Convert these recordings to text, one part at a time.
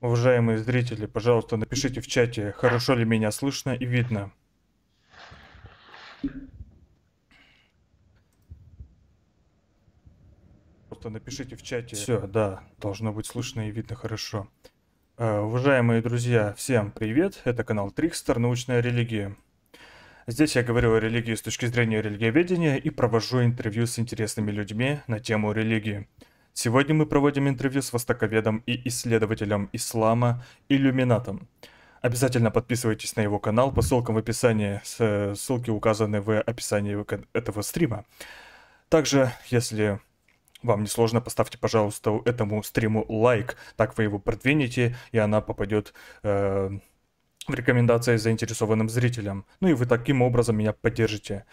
Уважаемые зрители, пожалуйста, напишите в чате, хорошо ли меня слышно и видно. Просто напишите в чате. Все, да, должно быть слышно и видно хорошо. А, уважаемые друзья, всем привет! Это канал Трикстер «Научная религия». Здесь я говорю о религии с точки зрения религиоведения и провожу интервью с интересными людьми на тему религии. Сегодня мы проводим интервью с востоковедом и исследователем ислама Иллюминатом. Обязательно подписывайтесь на его канал по ссылкам в описании. Ссылки указаны в описании этого стрима. Также, если вам не сложно, поставьте, пожалуйста, этому стриму лайк. Так вы его продвинете, и она попадет э, в рекомендации заинтересованным зрителям. Ну и вы таким образом меня поддержите.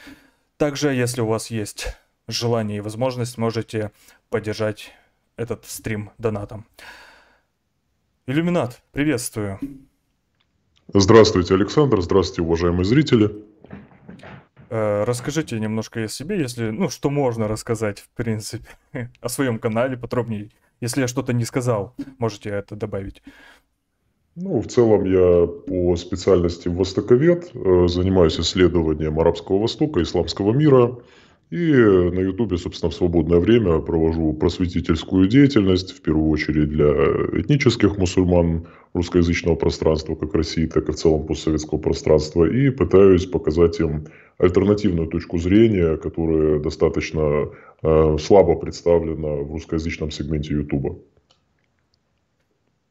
Также, если у вас есть желание и возможность, можете поддержать этот стрим донатом. Иллюминат, приветствую. Здравствуйте, Александр. Здравствуйте, уважаемые зрители. Э, расскажите немножко о себе, если, ну, что можно рассказать, в принципе, о своем канале подробнее. Если я что-то не сказал, можете это добавить. Ну, в целом я по специальности востоковед, э, занимаюсь исследованием арабского востока, исламского мира. И на Ютубе, собственно, в свободное время провожу просветительскую деятельность, в первую очередь для этнических мусульман русскоязычного пространства, как России, так и в целом постсоветского пространства, и пытаюсь показать им альтернативную точку зрения, которая достаточно э, слабо представлена в русскоязычном сегменте Ютуба.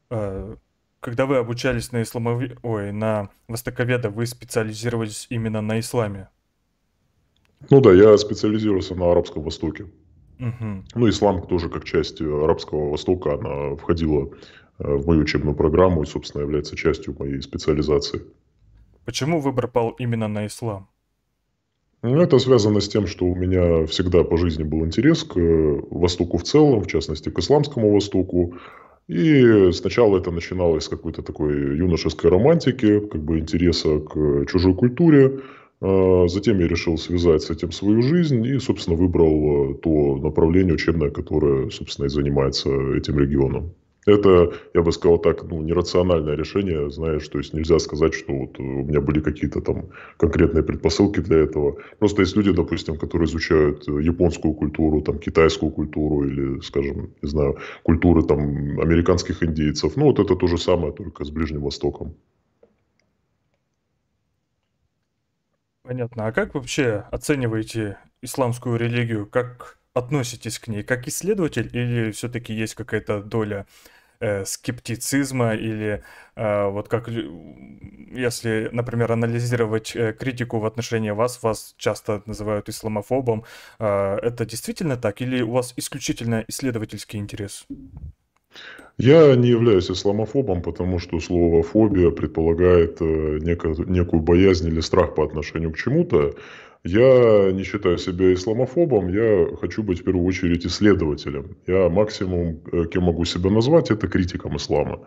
А, когда вы обучались на исламов, Ой, на востоковеда, вы специализировались именно на исламе? Ну да, я специализировался на Арабском Востоке. Угу. Ну, ислам тоже как часть э, Арабского Востока, она входила э, в мою учебную программу и, собственно, является частью моей специализации. Почему выбор пал именно на ислам? Ну, это связано с тем, что у меня всегда по жизни был интерес к э, Востоку в целом, в частности, к Исламскому Востоку. И сначала это начиналось с какой-то такой юношеской романтики, как бы интереса к чужой культуре, а, затем я решил связать с этим свою жизнь и, собственно, выбрал а, то направление учебное, которое, собственно, и занимается этим регионом. Это, я бы сказал так, ну, нерациональное решение, знаешь, то есть нельзя сказать, что вот у меня были какие-то там конкретные предпосылки для этого. Просто есть люди, допустим, которые изучают японскую культуру, там, китайскую культуру или, скажем, не знаю, культуры там американских индейцев. Ну, вот это то же самое, только с Ближним Востоком. Понятно. А как вообще оцениваете исламскую религию? Как относитесь к ней? Как исследователь или все-таки есть какая-то доля э, скептицизма или э, вот как если, например, анализировать э, критику в отношении вас, вас часто называют исламофобом, э, это действительно так или у вас исключительно исследовательский интерес? Я не являюсь исламофобом, потому что слово «фобия» предполагает э, некую боязнь или страх по отношению к чему-то. Я не считаю себя исламофобом, я хочу быть в первую очередь исследователем. Я максимум, э, кем могу себя назвать, это критиком ислама.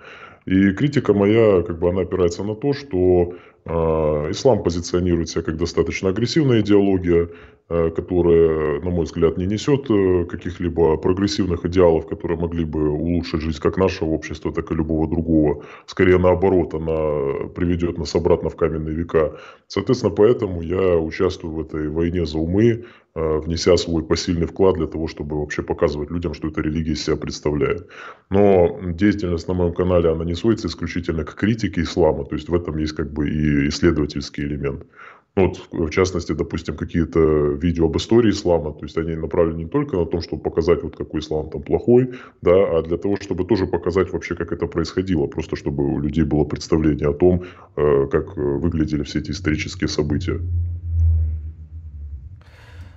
И критика моя, как бы она опирается на то, что а, ислам позиционирует себя как достаточно агрессивная идеология, э, которая, на мой взгляд, не несет э, каких-либо прогрессивных идеалов, которые могли бы улучшить жизнь как нашего общества, так и любого другого. Скорее, наоборот, она приведет нас обратно в каменные века. Соответственно, поэтому я участвую в этой войне за умы, Э, внеся свой посильный вклад для того, чтобы вообще показывать людям, что эта религия из себя представляет. Но деятельность на моем канале, она не сводится исключительно к критике ислама, то есть в этом есть как бы и исследовательский элемент. Ну вот, в частности, допустим, какие-то видео об истории ислама, то есть они направлены не только на том, чтобы показать, вот какой ислам там плохой, да, а для того, чтобы тоже показать вообще, как это происходило, просто чтобы у людей было представление о том, э, как выглядели все эти исторические события.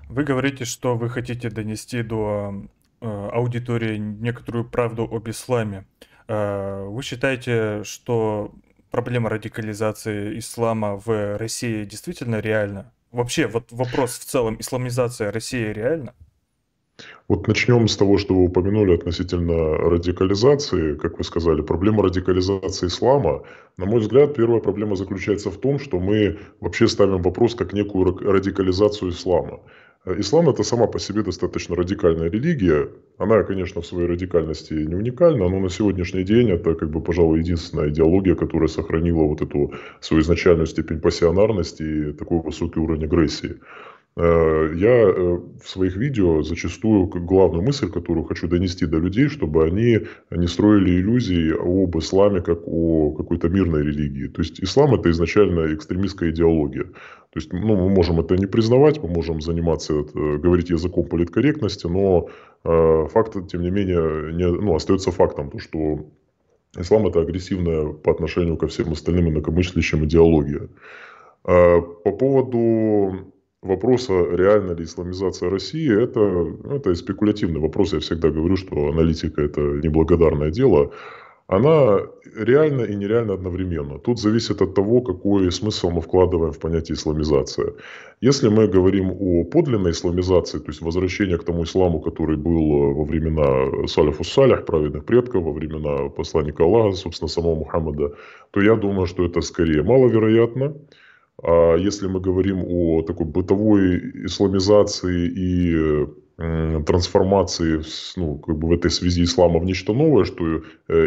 Вы говорите, что вы хотите донести до э, аудитории некоторую правду об исламе. Э, вы считаете, что проблема радикализации ислама в России действительно реальна? Вообще, вот вопрос в целом, исламизация России реальна? Вот начнем с того, что вы упомянули относительно радикализации. Как вы сказали, проблема радикализации ислама, на мой взгляд, первая проблема заключается в том, что мы вообще ставим вопрос как некую радикализацию ислама. Э, ислам – это сама по себе достаточно радикальная религия. Она, конечно, в своей радикальности не уникальна, но на сегодняшний день это, как бы, пожалуй, единственная идеология, которая сохранила вот эту свою изначальную степень пассионарности и такой высокий уровень агрессии. Э, я э, в своих видео зачастую главную мысль, которую хочу донести до людей, чтобы они не строили иллюзий об исламе как о какой-то мирной религии. То есть ислам это изначально экстремистская идеология. То есть ну, мы можем это не признавать, мы можем заниматься, э, говорить языком политкорректности, но факт, тем не менее, не, ну, остается фактом, то, что ислам это агрессивная по отношению ко всем остальным инакомыслящим идеология. По поводу вопроса, реально ли исламизация России, это, это спекулятивный вопрос. Я всегда говорю, что аналитика – это неблагодарное дело. Она реальна и нереальна одновременно. Тут зависит от того, какой смысл мы вкладываем в понятие исламизация. Если мы говорим о подлинной исламизации, то есть возвращение к тому исламу, который был э, во времена салифу салях, праведных предков, во времена посланника Аллаха, собственно, самого Мухаммада, то я думаю, что это скорее маловероятно. А Если мы говорим о такой бытовой исламизации и трансформации ну, как бы в этой связи ислама в нечто новое, что э,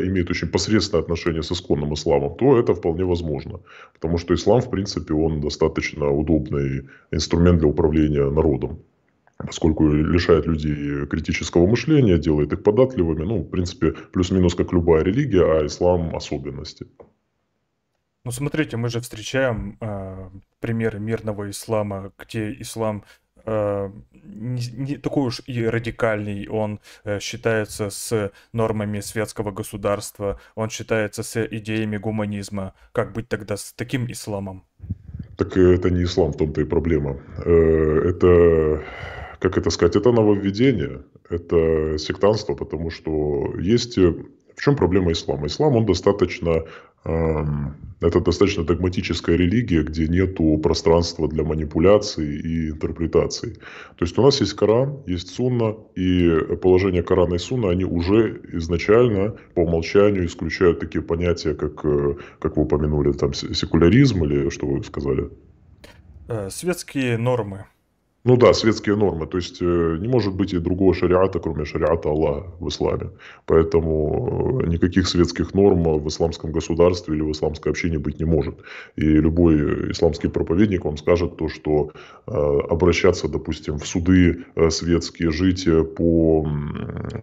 имеет очень посредственное отношение с исконным исламом, то это вполне возможно. Потому что ислам, в принципе, он достаточно удобный инструмент для управления народом поскольку лишает людей критического мышления, делает их податливыми, ну, в принципе, плюс-минус как любая религия, а ислам особенности. Ну, смотрите, мы же встречаем э, примеры мирного ислама, где ислам э, не, не такой уж и радикальный, он э, считается с нормами светского государства, он считается с идеями гуманизма. Как быть тогда с таким исламом? Так это не ислам, в том-то и проблема. Э, это, как это сказать, это нововведение, это сектанство, потому что есть э, в чем проблема ислама? Ислам, он достаточно, э, это достаточно догматическая религия, где нет пространства для манипуляций и интерпретаций. То есть у нас есть Коран, есть Сунна, и положение Корана и Сунна, они уже изначально по умолчанию исключают такие понятия, как, э, как вы упомянули, там, секуляризм или что вы сказали? Э, светские нормы. Ну да, светские нормы. То есть, э, не может быть и другого шариата, кроме шариата Аллаха в исламе. Поэтому э, никаких светских норм в исламском государстве или в исламской общине быть не может. И любой исламский проповедник вам скажет то, что э, обращаться, допустим, в суды светские, жить по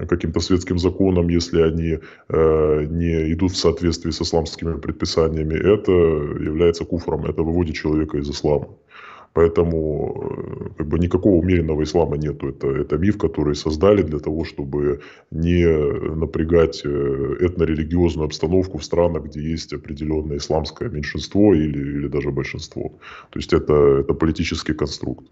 каким-то светским законам, если они не идут в соответствии с исламскими предписаниями, это является куфром, это выводит человека из ислама. Поэтому э, как бы никакого умеренного ислама нету. Это, это миф, который создали для того, чтобы не напрягать э, этно-религиозную обстановку в странах, где есть определенное исламское меньшинство или, или даже большинство. То есть это, это политический конструкт.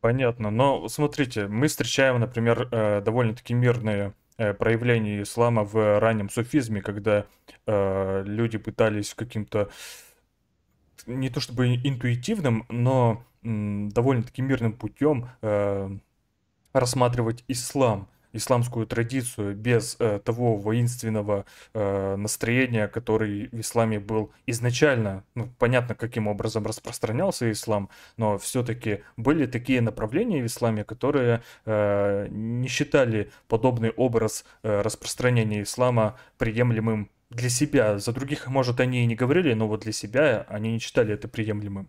Понятно, но смотрите, мы встречаем, например, э, довольно-таки мирные Э, проявлений ислама в раннем суфизме, когда э, люди пытались каким-то не то чтобы интуитивным, но довольно-таки мирным путем э, рассматривать ислам исламскую традицию без э, того воинственного э, настроения, который в исламе был изначально. Ну, понятно, каким образом распространялся ислам, но все-таки были такие направления в исламе, которые э, не считали подобный образ э, распространения ислама приемлемым для себя. За других, может, они и не говорили, но вот для себя они не считали это приемлемым.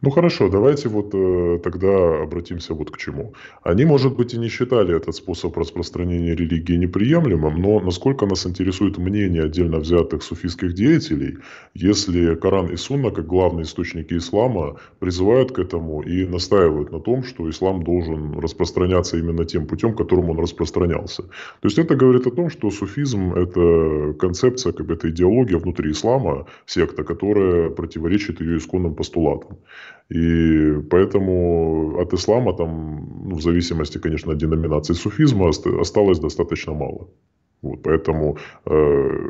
Ну хорошо, давайте вот э, тогда обратимся вот к чему. Они, может быть, и не считали этот способ распространения религии неприемлемым, но насколько нас интересует мнение отдельно взятых суфийских деятелей, если Коран и Сунна, как главные источники ислама, призывают к этому и настаивают на том, что ислам должен распространяться именно тем путем, которым он распространялся. То есть это говорит о том, что суфизм – это концепция, как бы это идеология внутри ислама, секта, которая противоречит ее исконным постулатам. И поэтому от ислама там, ну, в зависимости, конечно, от деноминации суфизма, осталось достаточно мало. Вот, поэтому э,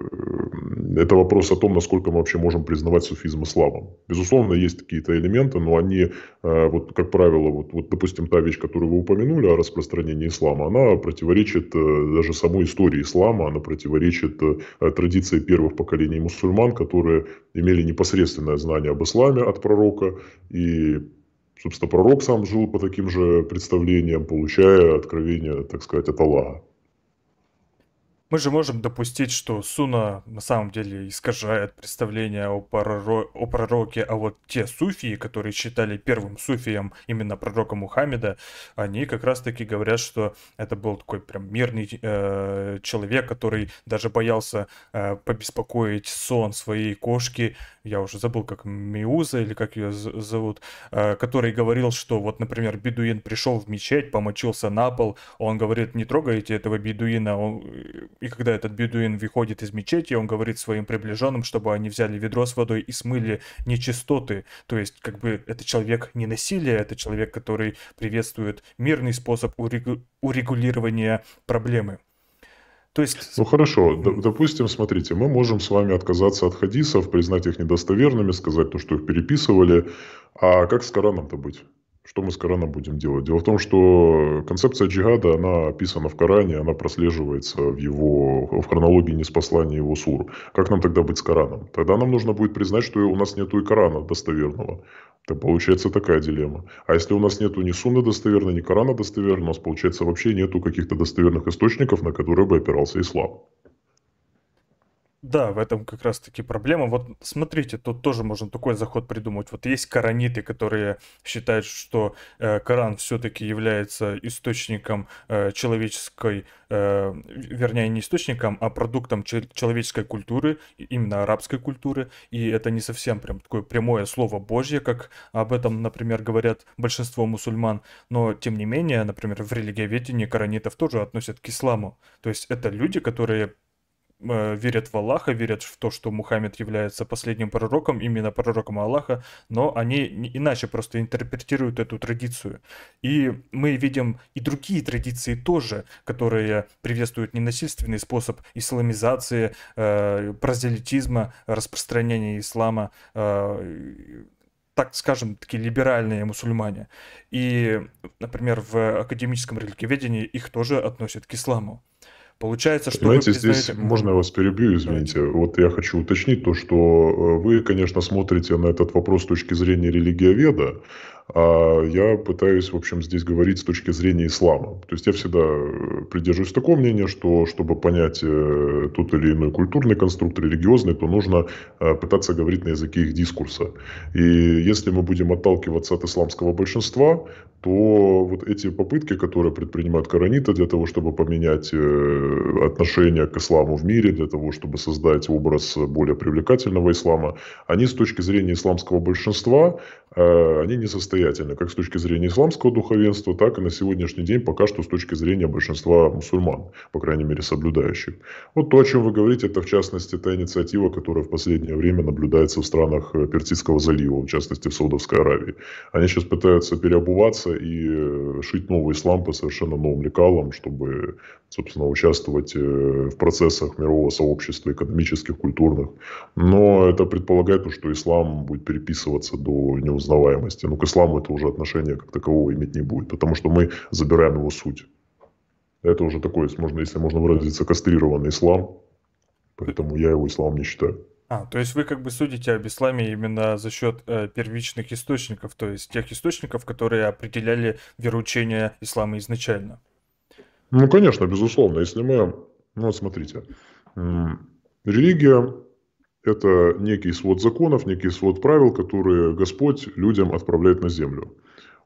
это вопрос о том, насколько мы вообще можем признавать суфизм исламом. Безусловно, есть какие-то элементы, но они, э, вот, как правило, вот, вот, допустим, та вещь, которую вы упомянули о распространении ислама, она противоречит э, даже самой истории ислама, она противоречит э, традиции первых поколений мусульман, которые имели непосредственное знание об исламе от пророка и Собственно, пророк сам жил по таким же представлениям, получая откровение, так сказать, от Аллаха. Мы же можем допустить, что Суна на самом деле искажает представление о, проро... о пророке, а вот те суфии, которые считали первым суфием именно пророка Мухаммеда, они как раз-таки говорят, что это был такой прям мирный э, человек, который даже боялся э, побеспокоить сон своей кошки, я уже забыл, как Миуза или как ее зовут, э, который говорил, что вот, например, бедуин пришел в мечеть, помочился на пол, он говорит, не трогайте этого бедуина, он и когда этот бедуин выходит из мечети, он говорит своим приближенным, чтобы они взяли ведро с водой и смыли нечистоты. То есть, как бы, это человек не насилия, это человек, который приветствует мирный способ урегу- урегулирования проблемы. То есть... Ну хорошо, допустим, смотрите, мы можем с вами отказаться от хадисов, признать их недостоверными, сказать то, что их переписывали. А как с Кораном-то быть? что мы с Кораном будем делать? Дело в том, что концепция джихада, она описана в Коране, она прослеживается в его, в хронологии неспослания его сур. Как нам тогда быть с Кораном? Тогда нам нужно будет признать, что у нас нету и Корана достоверного. Это получается такая дилемма. А если у нас нету ни Сунны достоверной, ни Корана достоверного, у нас получается вообще нету каких-то достоверных источников, на которые бы опирался ислам. Да, в этом как раз-таки проблема. Вот смотрите, тут тоже можно такой заход придумать. Вот есть кораниты, которые считают, что э, Коран все-таки является источником э, человеческой, э, вернее, не источником, а продуктом чел- человеческой культуры, именно арабской культуры. И это не совсем прям такое прямое слово Божье, как об этом, например, говорят большинство мусульман. Но, тем не менее, например, в религиоведении коранитов тоже относят к исламу. То есть это люди, которые Э, верят в Аллаха, верят в то, что Мухаммед является последним пророком, именно пророком Аллаха, но они иначе просто интерпретируют эту традицию. И мы видим и другие традиции тоже, которые приветствуют ненасильственный способ исламизации, э, прозелитизма, распространения ислама, э, так скажем, такие либеральные мусульмане. И, например, в академическом религиоведении их тоже относят к исламу. Получается, что Понимаете, вы признаете... здесь можно я вас перебью, извините. Вот я хочу уточнить то, что э, вы, конечно, смотрите на этот вопрос с точки зрения религиоведа, а я пытаюсь, в общем, здесь говорить с точки зрения ислама. То есть я всегда э, придерживаюсь такого мнения, что чтобы понять э, тот или иной культурный конструкт, религиозный, то нужно э, пытаться говорить на языке их дискурса. И если мы будем отталкиваться от исламского большинства, то вот эти попытки, которые предпринимают Коронита для того, чтобы поменять отношение к исламу в мире, для того, чтобы создать образ более привлекательного ислама, они с точки зрения исламского большинства, они не состоят самостоятельно, как с точки зрения исламского духовенства, так и на сегодняшний день пока что с точки зрения большинства мусульман, по крайней мере соблюдающих. Вот то, о чем вы говорите, это в частности та инициатива, которая в последнее время наблюдается в странах э, Персидского залива, в частности в Саудовской Аравии. Они сейчас пытаются переобуваться и э, шить новый ислам по совершенно новым лекалам, чтобы, собственно, участвовать э, в процессах мирового сообщества, экономических, культурных. Но это предполагает, то, что ислам будет переписываться до неузнаваемости. Ну, к исламу вам это уже отношение как такового иметь не будет, потому что мы забираем его суть. Это уже такой, можно, если можно выразиться, кастрированный ислам, поэтому я его исламом не считаю. А, то есть вы как бы судите об исламе именно за счет э, первичных источников, то есть тех источников, которые определяли вероучение ислама изначально? Ну, конечно, безусловно. Если мы... Ну, смотрите. Религия это некий свод законов, некий свод правил, которые Господь людям отправляет на землю.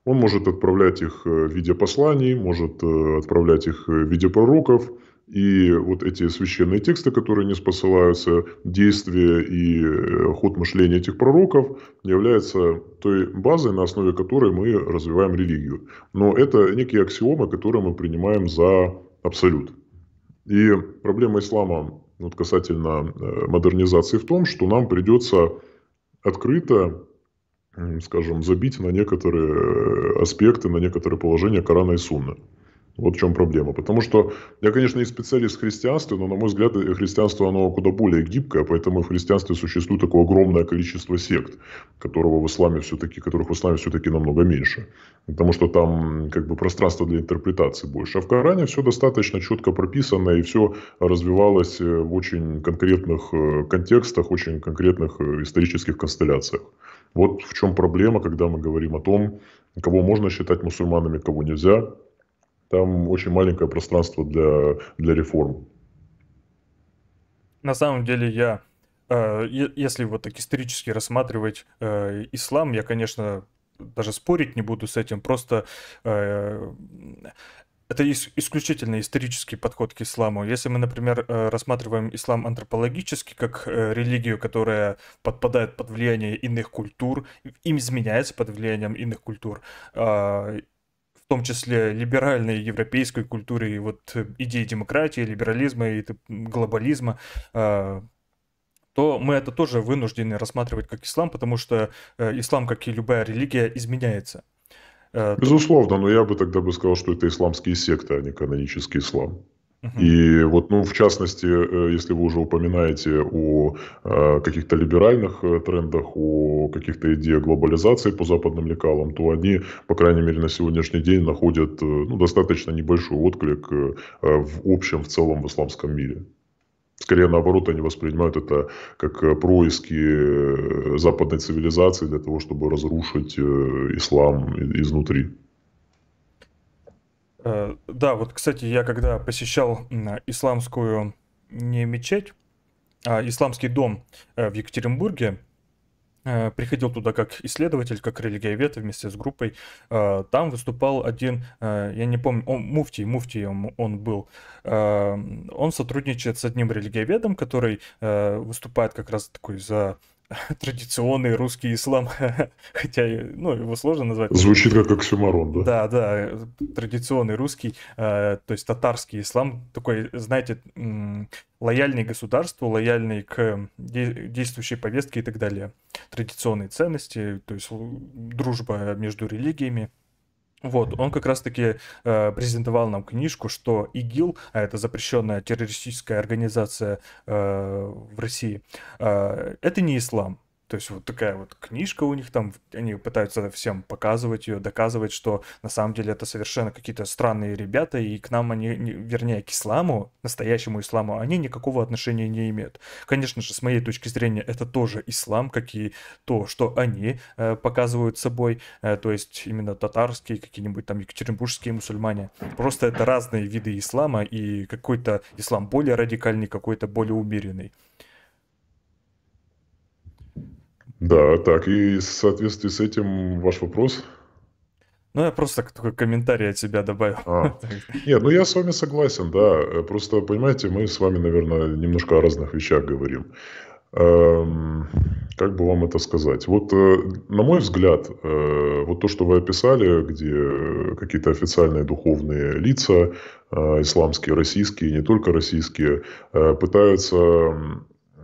Он может отправлять их э, в виде посланий, может э, отправлять их э, в виде пророков. И вот эти священные тексты, которые не спосылаются, действия и ход мышления этих пророков, являются той базой, на основе которой мы развиваем религию. Но это некие аксиомы, которые мы принимаем за абсолют. И проблема ислама вот касательно э, модернизации в том, что нам придется открыто, скажем, забить на некоторые э, аспекты, на некоторые положения Корана и Сунны. Вот в чем проблема. Потому что я, конечно, и специалист в христианстве, но, на мой взгляд, христианство, оно куда более гибкое, поэтому в христианстве существует такое огромное количество сект, которого в исламе все-таки, которых в исламе все-таки намного меньше. Потому что там как бы пространство для интерпретации больше. А в Коране все достаточно четко прописано, и все развивалось э, в очень конкретных э, контекстах, очень конкретных э, исторических констелляциях. Вот в чем проблема, когда мы говорим о том, кого можно считать мусульманами, кого нельзя, там очень маленькое пространство для, для реформ. На самом деле я, э, если вот так исторически рассматривать э, ислам, я, конечно, даже спорить не буду с этим, просто э, это исключительно исторический подход к исламу. Если мы, например, э, рассматриваем ислам антропологически как э, религию, которая подпадает под влияние иных культур, им изменяется под влиянием иных культур, а, в том числе либеральной европейской культуре и вот э, идеи демократии, либерализма и глобализма, а, то мы это тоже вынуждены рассматривать как ислам, потому что э, ислам, как и любая религия, изменяется. Э, Безусловно, но я бы тогда бы сказал, что это исламские секты, а не канонический ислам. И вот, ну, в частности, э, если вы уже упоминаете о э, каких-то либеральных э, трендах, о каких-то идеях глобализации по западным лекалам, то они, по крайней мере, на сегодняшний день находят ну, достаточно небольшой отклик в общем, в целом в исламском мире. Скорее, наоборот, они воспринимают это как происки западной цивилизации для того, чтобы разрушить ислам изнутри. Э, да, вот, кстати, я когда посещал исламскую не мечеть, а исламский дом э, в Екатеринбурге, э, приходил туда как исследователь, как религиовед вместе с группой. Там выступал один, я не помню, он, муфтий, муфтий он, он был. Он сотрудничает с одним религиоведом, который выступает как раз такой за традиционный русский ислам, хотя ну, его сложно назвать. Звучит как оксюмарон, да? Да, да, традиционный русский, э, то есть татарский ислам, такой, знаете, лояльный государству, лояльный к действующей повестке и так далее. Традиционные ценности, то есть дружба между религиями. Вот, он как раз-таки э, презентовал нам книжку, что ИГИЛ, а это запрещенная террористическая организация э, в России, э, это не ислам, то есть вот такая вот книжка у них там, они пытаются всем показывать ее, доказывать, что на самом деле это совершенно какие-то странные ребята, и к нам они, вернее, к исламу, настоящему исламу, они никакого отношения не имеют. Конечно же, с моей точки зрения, это тоже ислам, как и то, что они э, показывают собой, э, то есть именно татарские, какие-нибудь там екатеринбургские мусульмане. Просто это разные виды ислама, и какой-то ислам более радикальный, какой-то более умеренный. Да, так, и в соответствии с этим ваш вопрос? Ну, я просто такой комментарий от себя добавил. А. Нет, ну я с вами согласен, да. Э, просто, понимаете, мы с вами, наверное, немножко о разных вещах говорим. Эм, как бы вам это сказать? Вот, э, на мой взгляд, э, вот то, что вы описали, где э, какие-то официальные духовные лица, э, исламские, российские, не только российские, э, пытаются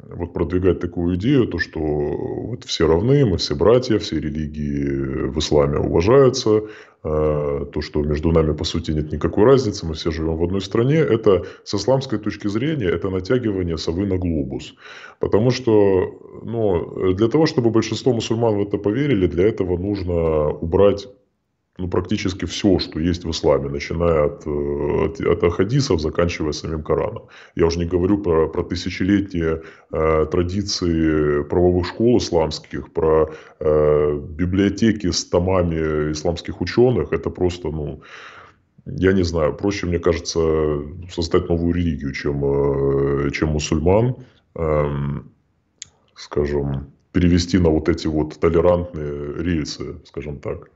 вот продвигать такую идею, то что вот все равны, мы все братья, все религии в исламе уважаются, а, то, что между нами, по сути, нет никакой разницы, мы все живем в одной стране, это с исламской точки зрения, это натягивание совы на глобус. Потому что ну, для того, чтобы большинство мусульман в это поверили, для этого нужно убрать ну, практически все, что есть в исламе, начиная от, э, от, от хадисов, заканчивая самим Кораном. Я уже не говорю про, про тысячелетние э, традиции правовых школ исламских, про э, библиотеки с томами исламских ученых. Это просто, ну, я не знаю, проще, мне кажется, создать новую религию, чем, э, чем мусульман, э, скажем, перевести на вот эти вот толерантные рельсы, скажем так.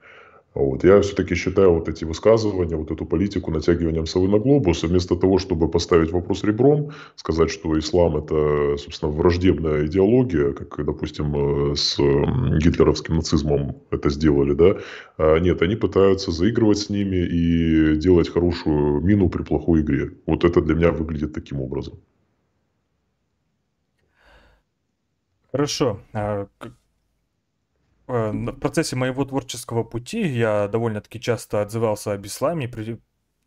Вот. Я все-таки считаю вот эти высказывания, вот эту политику натягиванием совы на глобус, вместо того, чтобы поставить вопрос ребром, сказать, что ислам это, собственно, враждебная идеология, как, допустим, э, с гитлеровским нацизмом это сделали, да, а нет, они пытаются заигрывать с ними и делать хорошую мину при плохой игре. Вот это для меня выглядит таким образом. Хорошо. А, Э, в процессе моего творческого пути я довольно-таки часто отзывался об исламе,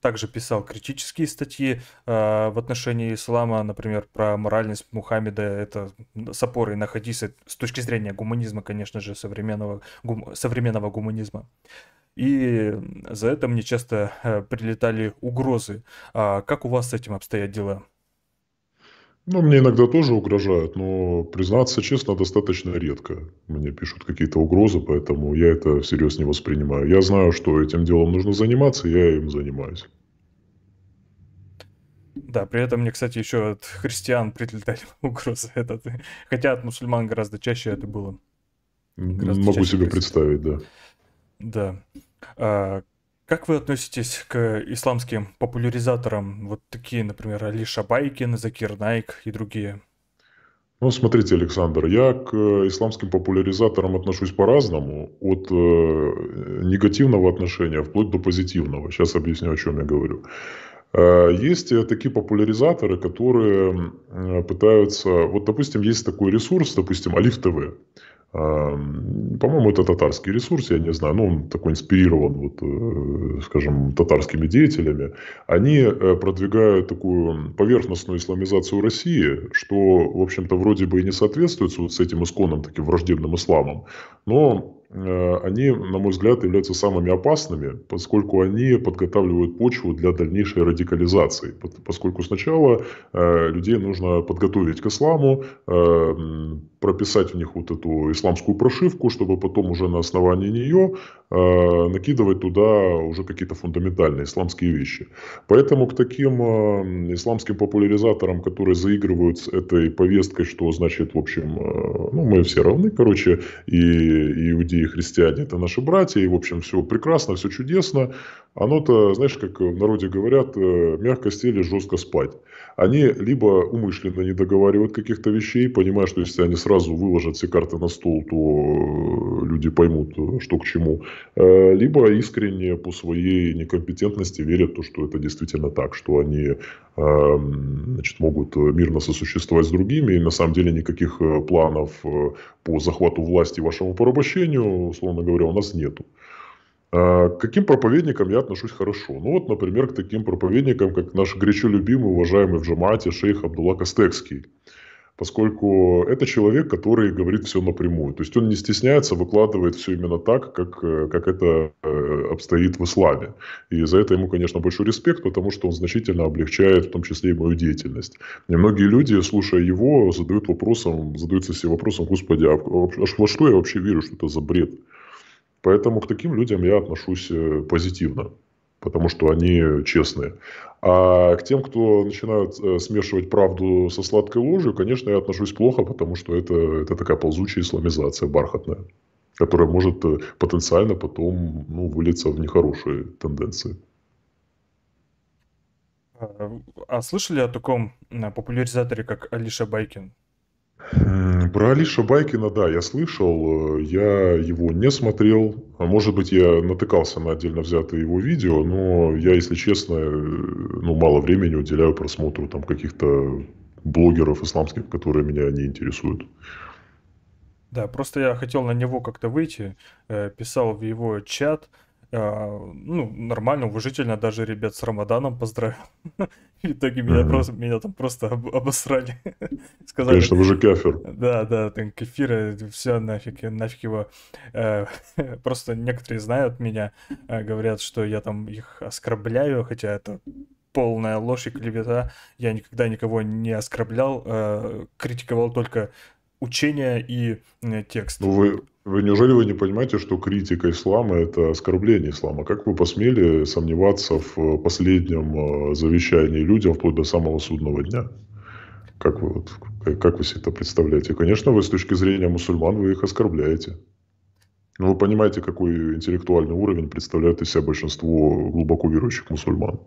также писал критические статьи э, в отношении ислама, например, про моральность Мухаммеда, это с опорой на хадисы с точки зрения гуманизма, конечно же, современного, гум, современного гуманизма. И за это мне часто э, прилетали угрозы. А как у вас с этим обстоят дела? Ну, мне иногда тоже угрожают, но, признаться честно, достаточно редко. Мне пишут какие-то угрозы, поэтому я это всерьез не воспринимаю. Я знаю, что этим делом нужно заниматься, я им занимаюсь. Да, при этом мне, кстати, еще от христиан прилетали угрозы. Это, хотя от мусульман гораздо чаще это было. Гораздо Могу себе христиан. представить, да. Да. А, как вы относитесь к исламским популяризаторам, вот такие, например, Али Шабайкин, Закир Найк и другие? Ну, смотрите, Александр, я к э, исламским популяризаторам отношусь по-разному, от э, негативного отношения вплоть до позитивного. Сейчас объясню, о чем я говорю. Э, есть э, такие популяризаторы, которые пытаются... Вот, допустим, есть такой ресурс, допустим, Алиф ТВ. Эм, по-моему, это татарский ресурс, я не знаю, но он такой инспирирован, вот, э, скажем, татарскими деятелями. Они э, продвигают такую поверхностную исламизацию России, что, в общем-то, вроде бы и не соответствует вот с этим исконным таким враждебным исламом, но э, они, на мой взгляд, являются самыми опасными, поскольку они подготавливают почву для дальнейшей радикализации. Поскольку сначала людей нужно подготовить к исламу, эм, прописать в них вот эту исламскую прошивку, чтобы потом уже на основании нее э, накидывать туда уже какие-то фундаментальные исламские вещи. Поэтому к таким э, исламским популяризаторам, которые заигрывают с этой повесткой, что значит, в общем, э, ну, мы все равны, короче, и, и иудеи, и христиане, это наши братья, и, в общем, все прекрасно, все чудесно, оно-то, знаешь, как в народе говорят, э, мягко сели, жестко спать. Они либо умышленно не договаривают каких-то вещей, понимая, что если они сразу сразу выложат все карты на стол, то э, люди поймут, э, что к чему. Э, либо искренне по своей некомпетентности верят, то, что это действительно так, что они значит, могут мирно сосуществовать с другими, и на самом деле никаких планов по захвату власти вашему порабощению, условно говоря, у нас нету. К каким проповедникам я отношусь хорошо? Ну вот, например, к таким проповедникам, как наш горячо любимый, уважаемый в Джамате шейх Абдулла Костекский поскольку это человек, который говорит все напрямую. То есть он не стесняется, выкладывает все именно так, как, э, как это э, обстоит в исламе. И за это ему, конечно, большой респект, потому что он значительно облегчает в том числе и мою деятельность. И многие люди, слушая его, задают вопросом, задаются себе вопросом, господи, а, а, а во что я вообще верю, что это за бред? Поэтому к таким людям я отношусь э, позитивно потому что они честные. А к тем, кто начинают э, смешивать правду со сладкой ложью, конечно, я отношусь плохо, потому что это, это такая ползучая исламизация бархатная, которая может э, потенциально потом ну, вылиться в нехорошие тенденции. А, а слышали о таком э, популяризаторе, как Алиша Байкин? Про Алиша Байкина, да, я слышал, э, я его не смотрел. А может быть, я натыкался на отдельно взятое его видео, но я, если честно, э, ну, мало времени уделяю просмотру там каких-то блогеров исламских, которые меня не интересуют. Да, просто я хотел на него как-то выйти, э, писал в его чат, а, ну, нормально, уважительно даже ребят с Рамаданом поздравил. В итоге меня, mm-hmm. просто, меня там просто об, обосрали. Сказали, Конечно, вы же кефир. Да, да, там кефир, э, все нафиг, э, нафиг его. Э, просто некоторые знают меня, говорят, что я там их оскорбляю, хотя это полная ложь и клевета. Я никогда никого не оскорблял, критиковал только учение и текст. Ну, вы, вы неужели вы не понимаете, что критика ислама – это оскорбление ислама? Как вы посмели сомневаться в э, последнем э, завещании людям вплоть до самого судного дня? Как вы, вот, как вы себе это представляете? Конечно, вы с точки зрения мусульман, вы их оскорбляете. Но ну, вы понимаете, какой интеллектуальный уровень представляет из себя большинство глубоко верующих мусульман.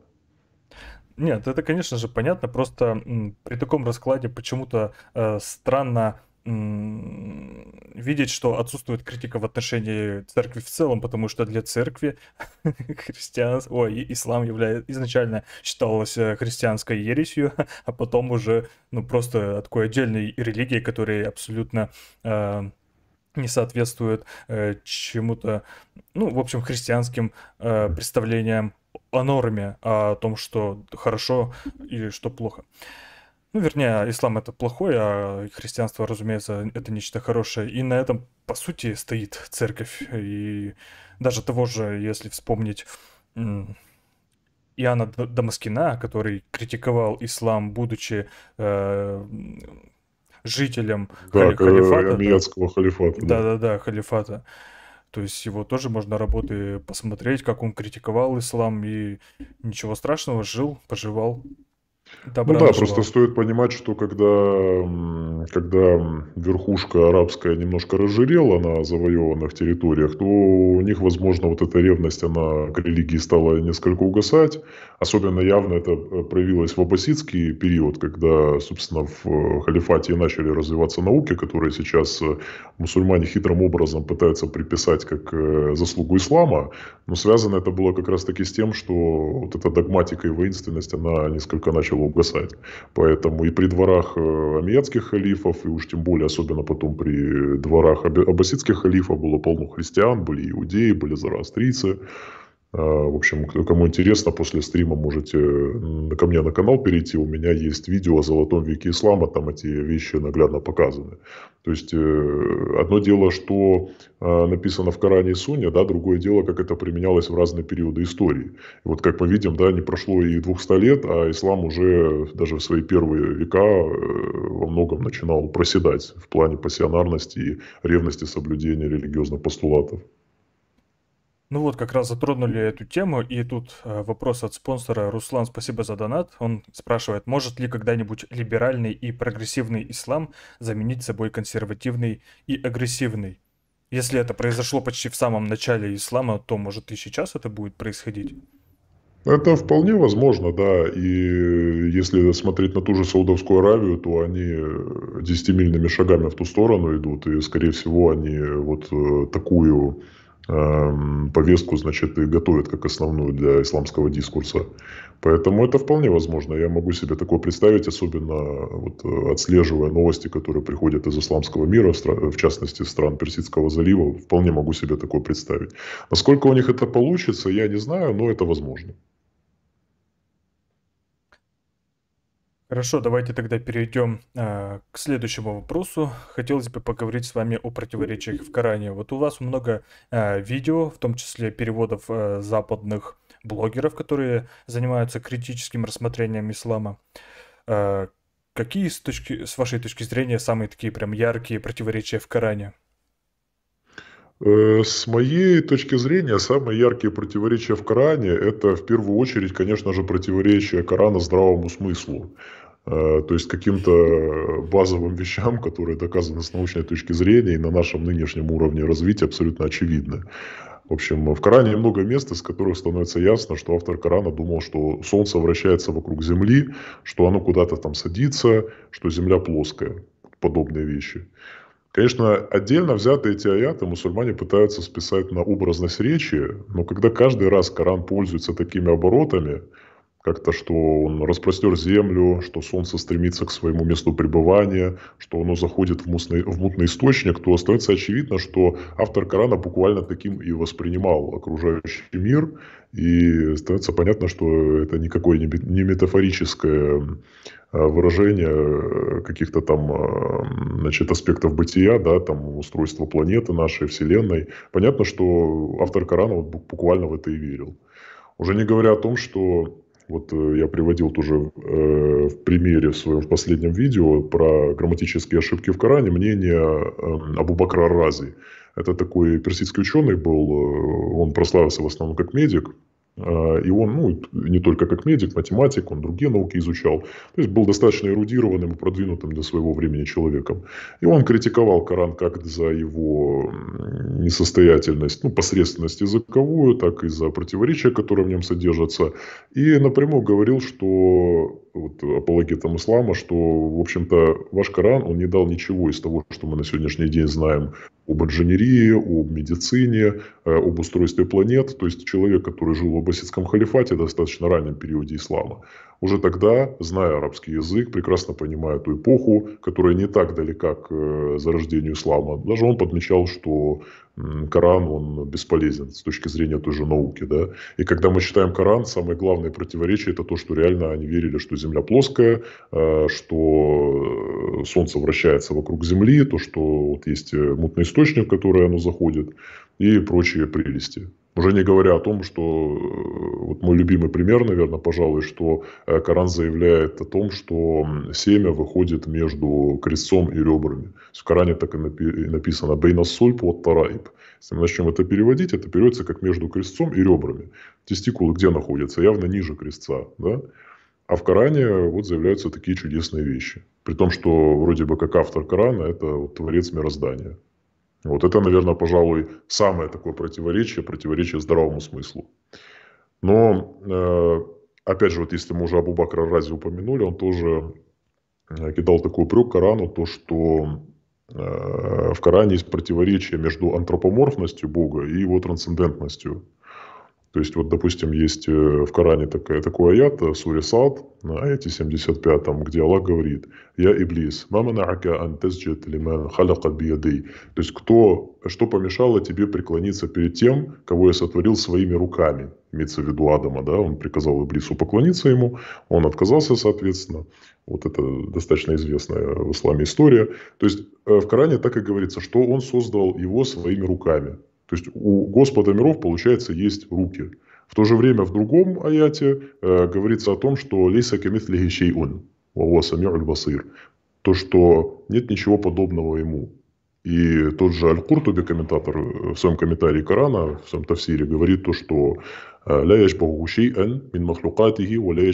Нет, это, конечно же, понятно. Просто при таком раскладе почему-то э, странно видеть, что отсутствует критика в отношении церкви в целом, потому что для церкви христианство, ой, ислам является, изначально считалось э, христианской ересью, а потом уже, ну, просто такой отдельной религией, которая абсолютно э, не соответствует э, чему-то, ну, в общем, христианским э, представлениям о норме, а о том, что хорошо и что плохо. Э, ну, вернее, ислам это плохое, а христианство, разумеется, это нечто хорошее. И на этом, по сути, стоит церковь. И даже того же, если вспомнить Иоанна Дамаскина, который критиковал ислам, будучи э, жителем да, э, халифата. да, халифата. Да-да-да, халифата. То есть его тоже можно работы посмотреть, как он критиковал ислам и ничего страшного, жил, поживал. Добра ну да, просто стоит понимать, что когда, когда верхушка арабская немножко разжирела на завоеванных территориях, то у них, возможно, вот эта ревность, она к религии стала несколько угасать. Особенно явно это э, проявилось в аббасидский период, когда, собственно, в э, халифате начали развиваться науки, которые сейчас э, мусульмане хитрым образом пытаются приписать как заслугу ислама. Но связано это было как раз-таки с тем, что вот эта догматика и воинственность, она несколько начала начало угасать. Поэтому и при дворах э, амиянских халифов, и уж тем более, особенно потом при дворах аббасидских халифов было полно христиан, были иудеи, были зороастрийцы. А, в общем, кому интересно, после стрима можете ко мне на канал перейти. У меня есть видео о золотом веке ислама, там эти вещи наглядно показаны. То есть, э, одно дело, что а, написано в Коране и Суне, да, другое дело, как это применялось в разные периоды истории. И вот как мы видим, да, не прошло и 200 лет, а ислам уже даже в свои первые века э, во многом начинал проседать в плане пассионарности и ревности соблюдения религиозных постулатов. Ну вот, как раз затронули эту тему, и тут э, вопрос от спонсора. Руслан, спасибо за донат. Он спрашивает, может ли когда-нибудь либеральный и прогрессивный ислам заменить собой консервативный и агрессивный? Если это произошло почти в самом начале ислама, то, может, и сейчас это будет происходить? Это вполне возможно, да. И если смотреть на ту же Саудовскую Аравию, то они э, десятимильными шагами в ту сторону идут, и, скорее всего, они вот э, такую Эм, повестку, значит, и готовят как основную для исламского дискурса. Поэтому это вполне возможно. Я могу себе такое представить, особенно э, вот э, отслеживая новости, которые приходят из исламского мира, в частности, стран Персидского залива, вполне могу себе такое представить. Насколько у них это получится, я не знаю, но это возможно. Хорошо, давайте тогда перейдем э, к следующему вопросу. Хотелось бы поговорить с вами о противоречиях в Коране. Вот у вас много э, видео, в том числе переводов э, западных блогеров, которые занимаются критическим рассмотрением ислама. Э, какие с, точки, с вашей точки зрения самые такие прям яркие противоречия в Коране? Э, с моей точки зрения, самые яркие противоречия в Коране – это в первую очередь, конечно же, противоречия Корана здравому смыслу. Э, то есть каким-то э, базовым вещам, которые доказаны с научной точки зрения и на нашем нынешнем уровне развития абсолютно очевидны. В общем, в Коране много мест, из которых становится ясно, что автор Корана думал, что Солнце вращается вокруг Земли, что оно куда-то там садится, что Земля плоская, подобные вещи. Конечно, отдельно взятые эти аяты мусульмане пытаются списать на образность речи, но когда каждый раз Коран пользуется такими оборотами – как-то, что он распростер землю, что солнце стремится к своему месту пребывания, что оно заходит в, мутный, в мутный источник, то остается очевидно, что автор Корана буквально таким и воспринимал окружающий мир, и становится понятно, что это никакое не метафорическое а, выражение э, каких-то там а, значит, аспектов бытия, да, там устройства планеты нашей, Вселенной. Понятно, что автор Корана вот буквально в это и верил. Уже не говоря о том, что вот э, я приводил тоже э, в примере в своем последнем видео про грамматические ошибки в Коране мнение э, Абубакра Рази. Это такой персидский ученый был, э, он прославился в основном как медик, а, и он, ну, не только как медик, математик, он другие науки изучал. То есть, был достаточно эрудированным и продвинутым для своего времени человеком. И он критиковал Коран как за его несостоятельность, ну, посредственность языковую, так и за противоречия, которые в нем содержатся. И напрямую говорил, что вот, апологетом ислама, что, в общем-то, ваш Коран, он не дал ничего из того, что мы на сегодняшний день знаем об инженерии, об медицине, э, об устройстве планет. То есть человек, который жил в аббасидском халифате, достаточно раннем периоде ислама, уже тогда, зная арабский язык, прекрасно понимая ту эпоху, которая не так далека к э, зарождению ислама, даже он подмечал, что Коран, он бесполезен с точки зрения той же науки, да. И когда мы читаем Коран, самое главное противоречие – это то, что реально они верили, что Земля плоская, а, что э, Солнце вращается вокруг Земли, то, что вот есть э, мутный источник, в который оно заходит, и прочие прелести. Уже не говоря о том, что э, вот мой любимый пример, наверное, пожалуй, что э, Коран заявляет о том, что семя выходит между крестцом и ребрами. В Коране так и написано бейна «бейнасольп от тараиб». Если мы начнем это переводить, это переводится как между крестцом и ребрами. Тестикулы где находятся? Явно ниже крестца. Да? А в Коране вот заявляются такие чудесные вещи. При том, что вроде бы как автор Корана – это вот творец мироздания. Вот это, наверное, пожалуй, самое такое противоречие, противоречие здравому смыслу. Но, э, опять же, вот если мы уже Абу Бакра Рази упомянули, он тоже э, кидал такой упрек Корану, то, что э, в Коране есть противоречие между антропоморфностью Бога и его трансцендентностью. То есть, вот, допустим, есть э, в Коране такая, такой аят, э, суре Сад, на аяте 75, где Аллах говорит, «Я Иблис, маманаака антезджет лиман халяка бияды». То есть, кто, что помешало тебе преклониться перед тем, кого я сотворил своими руками? Имеется в виду Адама, да, он приказал Иблису поклониться ему, он отказался, соответственно. Вот это достаточно известная в исламе история. То есть, э, в Коране так и говорится, что он создал его своими руками. То есть у Господа миров, получается, есть руки. В то же время в другом аяте э, говорится о том, что «лейса камитли хищей он» басир, то, что нет ничего подобного ему. И тот же Аль-Куртуби, комментатор э, в своем комментарии Корана, в своем тафсире говорит то, что э, «ля яшбаху шей'ан мин махлюкатихи ва ля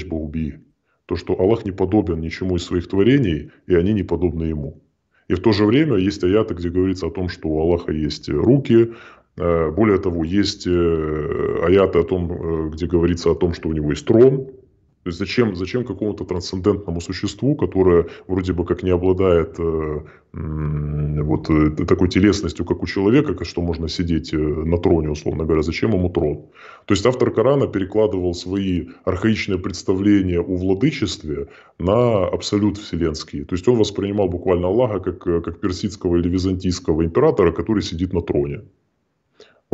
То, что Аллах не подобен ничему из своих творений, и они не подобны ему. И в то же время есть аяты, где говорится о том, что у Аллаха есть руки, Э, более того, есть э, аяты о том, э, где говорится о том, что у него есть трон. То есть зачем, зачем какому-то трансцендентному существу, которое вроде бы как не обладает вот такой телесностью, как у человека, что можно сидеть на троне, условно говоря, зачем ему трон? То есть автор Корана перекладывал свои архаичные представления о владычестве на абсолют вселенский. То есть он воспринимал буквально Аллаха как, как персидского или византийского императора, который сидит на троне.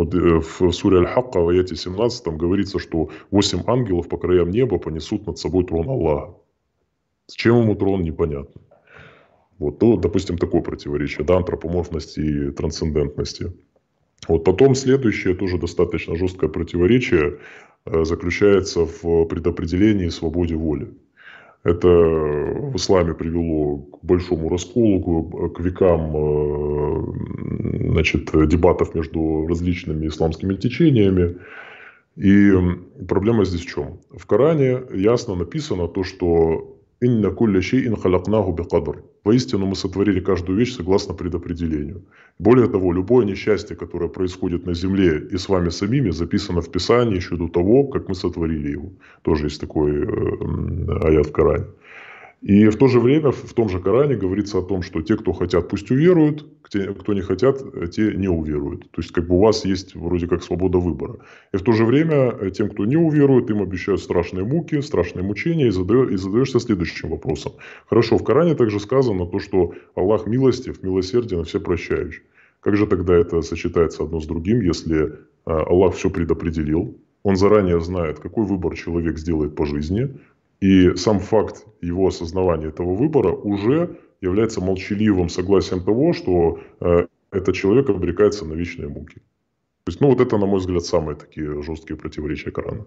Вот э, в суре Аль-Хакка, в аяте 17, там говорится, что восемь ангелов по краям неба понесут над собой трон Аллаха. С чем ему трон, непонятно. Вот, то, ну, допустим, такое противоречие, да, антропоморфности и трансцендентности. Вот потом следующее тоже достаточно жесткое противоречие э, заключается в предопределении свободе воли. Это в исламе привело к большому расколу, к векам э, значит, дебатов между различными исламскими течениями. И проблема здесь в чем? В Коране ясно написано то, что «Инна кулля шейин халакнаху бекадр». Воистину мы сотворили каждую вещь согласно предопределению. Более того, любое несчастье, которое происходит на земле и с вами самими, записано в Писании еще до того, как мы сотворили его. Тоже есть такой э, аят в Коране. И в то же время в том же Коране говорится о том, что те, кто хотят, пусть уверуют, те, кто не хотят, э, те не уверуют. То есть как бы у вас есть вроде как свобода выбора. И в то же время э, тем, кто не уверует, им обещают страшные муки, страшные мучения, и, задаю, и задаешься следующим вопросом. Хорошо, в Коране также сказано то, что Аллах милостив, милосерден все прощающий. Как же тогда это сочетается одно с другим, если э, Аллах все предопределил, он заранее знает, какой выбор человек сделает по жизни, и сам факт его осознавания этого выбора уже является молчаливым согласием того, что э, этот человек обрекается на вечные муки. То есть, ну, вот это, на мой взгляд, самые такие жесткие противоречия Корана.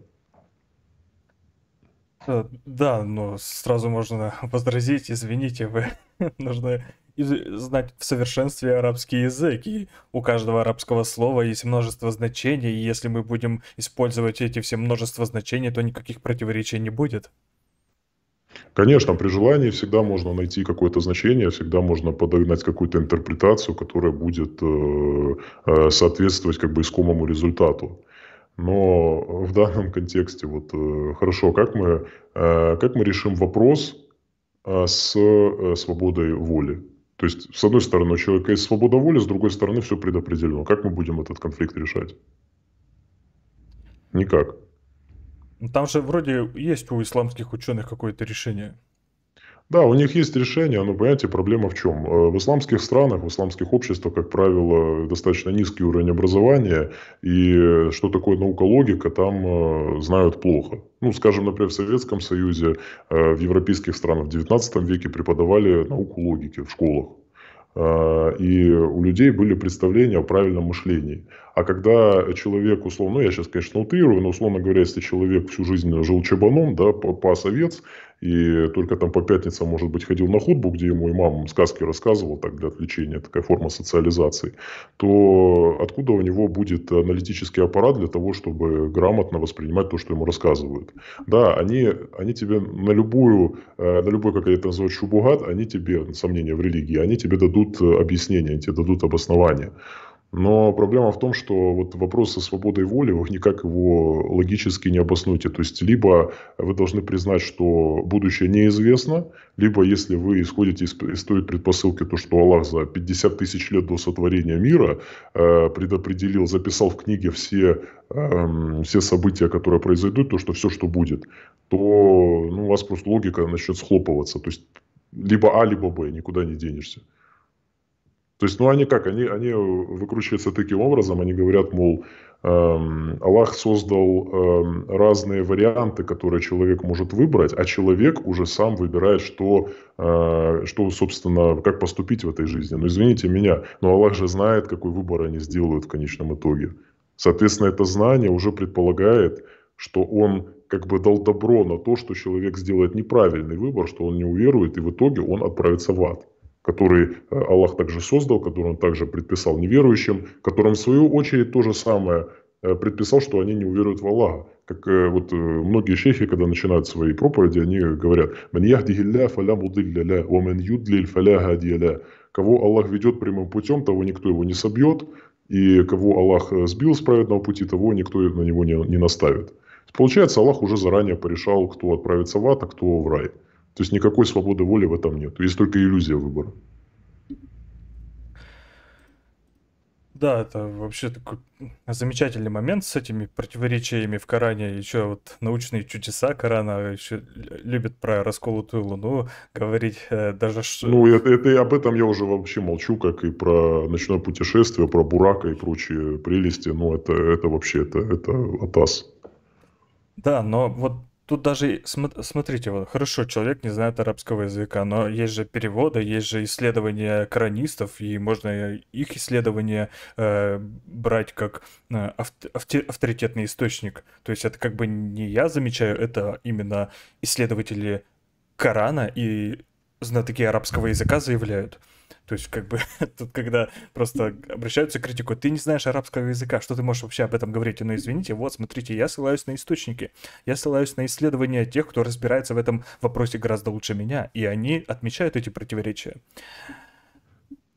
Э, да, но сразу можно возразить, извините, вы нужно знать в совершенстве арабский язык, и у каждого арабского слова есть множество значений, и если мы будем использовать эти все множество значений, то никаких противоречий не будет. Конечно, при желании всегда можно найти какое-то значение, всегда можно подогнать какую-то интерпретацию, которая будет э, э, соответствовать как бы искомому результату. Но в данном контексте вот э, хорошо, как мы, как мы решим вопрос с свободой воли? То есть, с одной стороны, у человека есть свобода воли, с другой стороны, все предопределено. Как мы будем этот конфликт решать? Никак. Ну, там же вроде есть у исламских ученых какое-то решение. Да, у них есть решение, но, понимаете, проблема в чем? Э, в исламских странах, в исламских обществах, как правило, достаточно низкий уровень образования, и что такое наука-логика, там э, знают плохо. Ну, скажем, например, в Советском Союзе, э, в европейских странах в XIX веке преподавали науку логики в школах. Э, и у людей были представления о правильном мышлении. А когда человек, условно, ну, я сейчас, конечно, утрирую, но, условно говоря, если человек всю жизнь жил чебаном, да, пас овец, и только там по пятницам, может быть, ходил на худбу, где ему и мамам сказки рассказывал, так, для отвлечения, такая форма социализации, то откуда у него будет аналитический аппарат для того, чтобы грамотно воспринимать то, что ему рассказывают? Да, они, они тебе на любую, э, на любой, как я это называют, шубугат, они тебе, сомнения в религии, они тебе дадут э, объяснение, они тебе дадут обоснование. Но проблема в том, что вот вопрос со свободой воли, вы никак его логически не обоснуете. То есть, либо вы должны признать, что будущее неизвестно, либо если вы исходите из, из той предпосылки, то, что Аллах за 50 тысяч лет до сотворения мира э, предопределил, записал в книге все, э, все события, которые произойдут, то, что все, что будет, то ну, у вас просто логика начнет схлопываться. То есть, либо А, либо Б, никуда не денешься. То есть, ну они как, они, они выкручиваются таким образом, они говорят, мол, эм, Аллах создал эм, разные варианты, которые человек может выбрать, а человек уже сам выбирает, что, э, что собственно, как поступить в этой жизни. Но ну, извините меня, но Аллах же знает, какой выбор они сделают в конечном итоге. Соответственно, это знание уже предполагает, что он как бы дал добро на то, что человек сделает неправильный выбор, что он не уверует, и в итоге он отправится в ад который э, Аллах также создал, который он также предписал неверующим, которым в свою очередь то же самое э, предписал, что они не уверуют в Аллаха. Как э, вот многие шейхи, когда начинают свои проповеди, они говорят «Ман яхдихилля фаля мудилля ва ман юдлиль фаля хадия Кого Аллах ведет прямым путем, того никто его не собьет, и кого Аллах сбил с праведного пути, того никто на него не, не наставит. Получается, Аллах уже заранее порешал, кто отправится в ад, а кто в рай. То есть никакой свободы воли в этом нет. Есть только иллюзия выбора. Да, это вообще такой замечательный момент с этими противоречиями в Коране. Еще вот научные чудеса Корана еще любят про расколотую луну говорить э, даже... Ну, это, это, об этом я уже вообще молчу, как и про ночное путешествие, про Бурака и прочие прелести. Ну, это, это вообще, это, это атас. Да, но вот тут даже, смотрите, вот, хорошо, человек не знает арабского языка, но есть же переводы, есть же исследования коронистов, и можно их исследования э, брать как э, авторитетный источник. То есть это как бы не я замечаю, это именно исследователи Корана и знатоки арабского языка заявляют. То есть, как бы, тут когда просто обращаются к критику, ты не знаешь арабского языка, что ты можешь вообще об этом говорить? Ну, извините, вот, смотрите, я ссылаюсь на источники, я ссылаюсь на исследования тех, кто разбирается в этом вопросе гораздо лучше меня, и они отмечают эти противоречия.